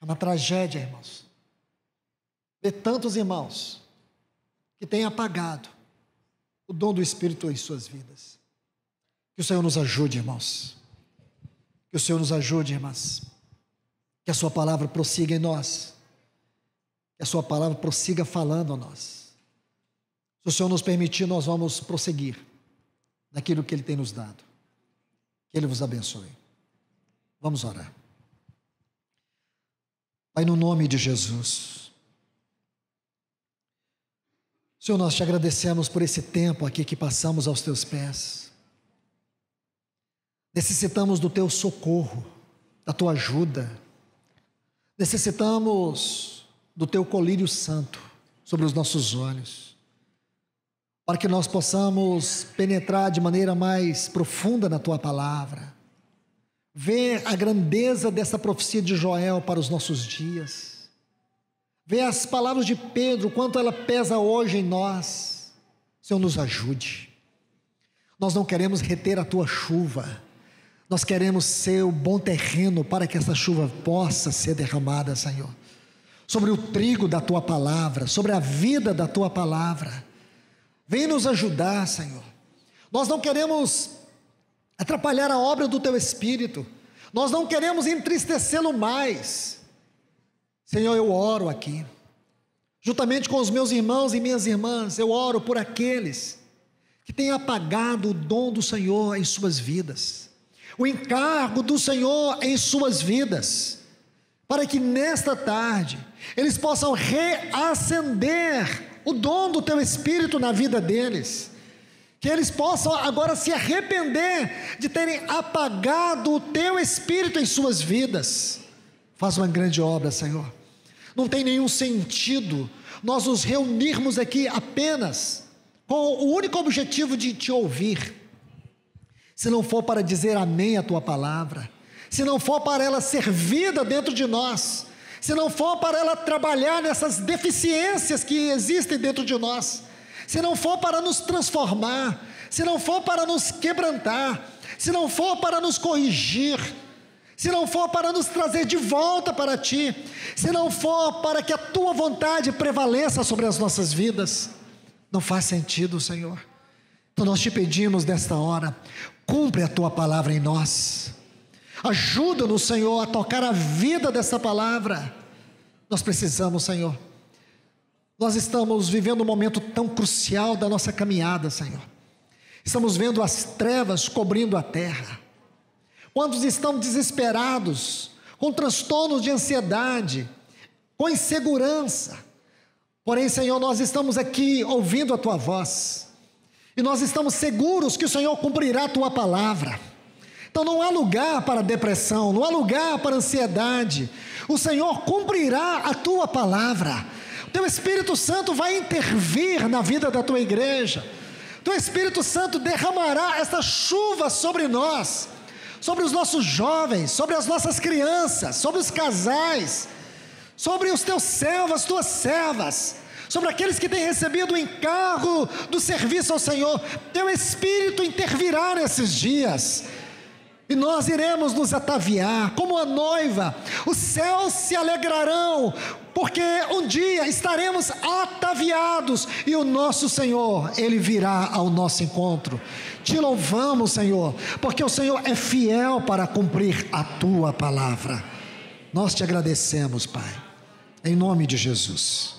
É uma tragédia, irmãos. Ver tantos irmãos que têm apagado o dom do Espírito em suas vidas. Que o Senhor nos ajude, irmãos. Que o Senhor nos ajude, irmãs. Que a Sua palavra prossiga em nós que a sua palavra prossiga falando a nós. Se o Senhor nos permitir, nós vamos prosseguir naquilo que Ele tem nos dado. Que Ele vos abençoe. Vamos orar. Pai, no nome de Jesus. Senhor, nós te agradecemos por esse tempo aqui que passamos aos teus pés. Necessitamos do teu socorro, da tua ajuda. Necessitamos do teu colírio santo sobre os nossos olhos, para que nós possamos penetrar de maneira mais profunda na tua palavra, ver a grandeza dessa profecia de Joel para os nossos dias, ver as palavras de Pedro, quanto ela pesa hoje em nós. Senhor, nos ajude. Nós não queremos reter a tua chuva. Nós queremos ser o bom terreno para que essa chuva possa ser derramada, Senhor sobre o trigo da tua palavra, sobre a vida da tua palavra. Vem nos ajudar, Senhor. Nós não queremos atrapalhar a obra do teu espírito, nós não queremos entristecê-lo mais. Senhor, eu oro aqui, juntamente com os meus irmãos e minhas irmãs, eu oro por aqueles que têm apagado o dom do Senhor em suas vidas, o encargo do Senhor em suas vidas para que nesta tarde eles possam reacender o dom do teu espírito na vida deles. Que eles possam agora se arrepender de terem apagado o teu espírito em suas vidas. Faz uma grande obra, Senhor. Não tem nenhum sentido nós nos reunirmos aqui apenas com o único objetivo de te ouvir, se não for para dizer amém à tua palavra se não for para ela ser vida dentro de nós, se não for para ela trabalhar nessas deficiências que existem dentro de nós, se não for para nos transformar, se não for para nos quebrantar, se não for para nos corrigir, se não for para nos trazer de volta para ti, se não for para que a tua vontade prevaleça sobre as nossas vidas, não faz sentido, Senhor. Então nós te pedimos nesta hora, cumpre a tua palavra em nós. Ajuda-nos, Senhor, a tocar a vida dessa palavra. Nós precisamos, Senhor. Nós estamos vivendo um momento tão crucial da nossa caminhada, Senhor. Estamos vendo as trevas cobrindo a terra. Quantos estão desesperados, com transtornos de ansiedade, com insegurança. Porém, Senhor, nós estamos aqui ouvindo a tua voz. E nós estamos seguros que o Senhor cumprirá a tua palavra. Então não há lugar para depressão, não há lugar para ansiedade. O Senhor cumprirá a tua palavra. O teu Espírito Santo vai intervir na vida da tua igreja. O teu Espírito Santo derramará essa chuva sobre nós, sobre os nossos jovens, sobre as nossas crianças, sobre os casais, sobre os teus servos, tuas servas sobre aqueles que têm recebido o encargo do serviço ao Senhor. Teu Espírito intervirá nesses dias. E nós iremos nos ataviar como a noiva. Os céus se alegrarão, porque um dia estaremos ataviados e o nosso Senhor, ele virá ao nosso encontro. Te louvamos, Senhor, porque o Senhor é fiel para cumprir a tua palavra. Nós te agradecemos, Pai, em nome de Jesus.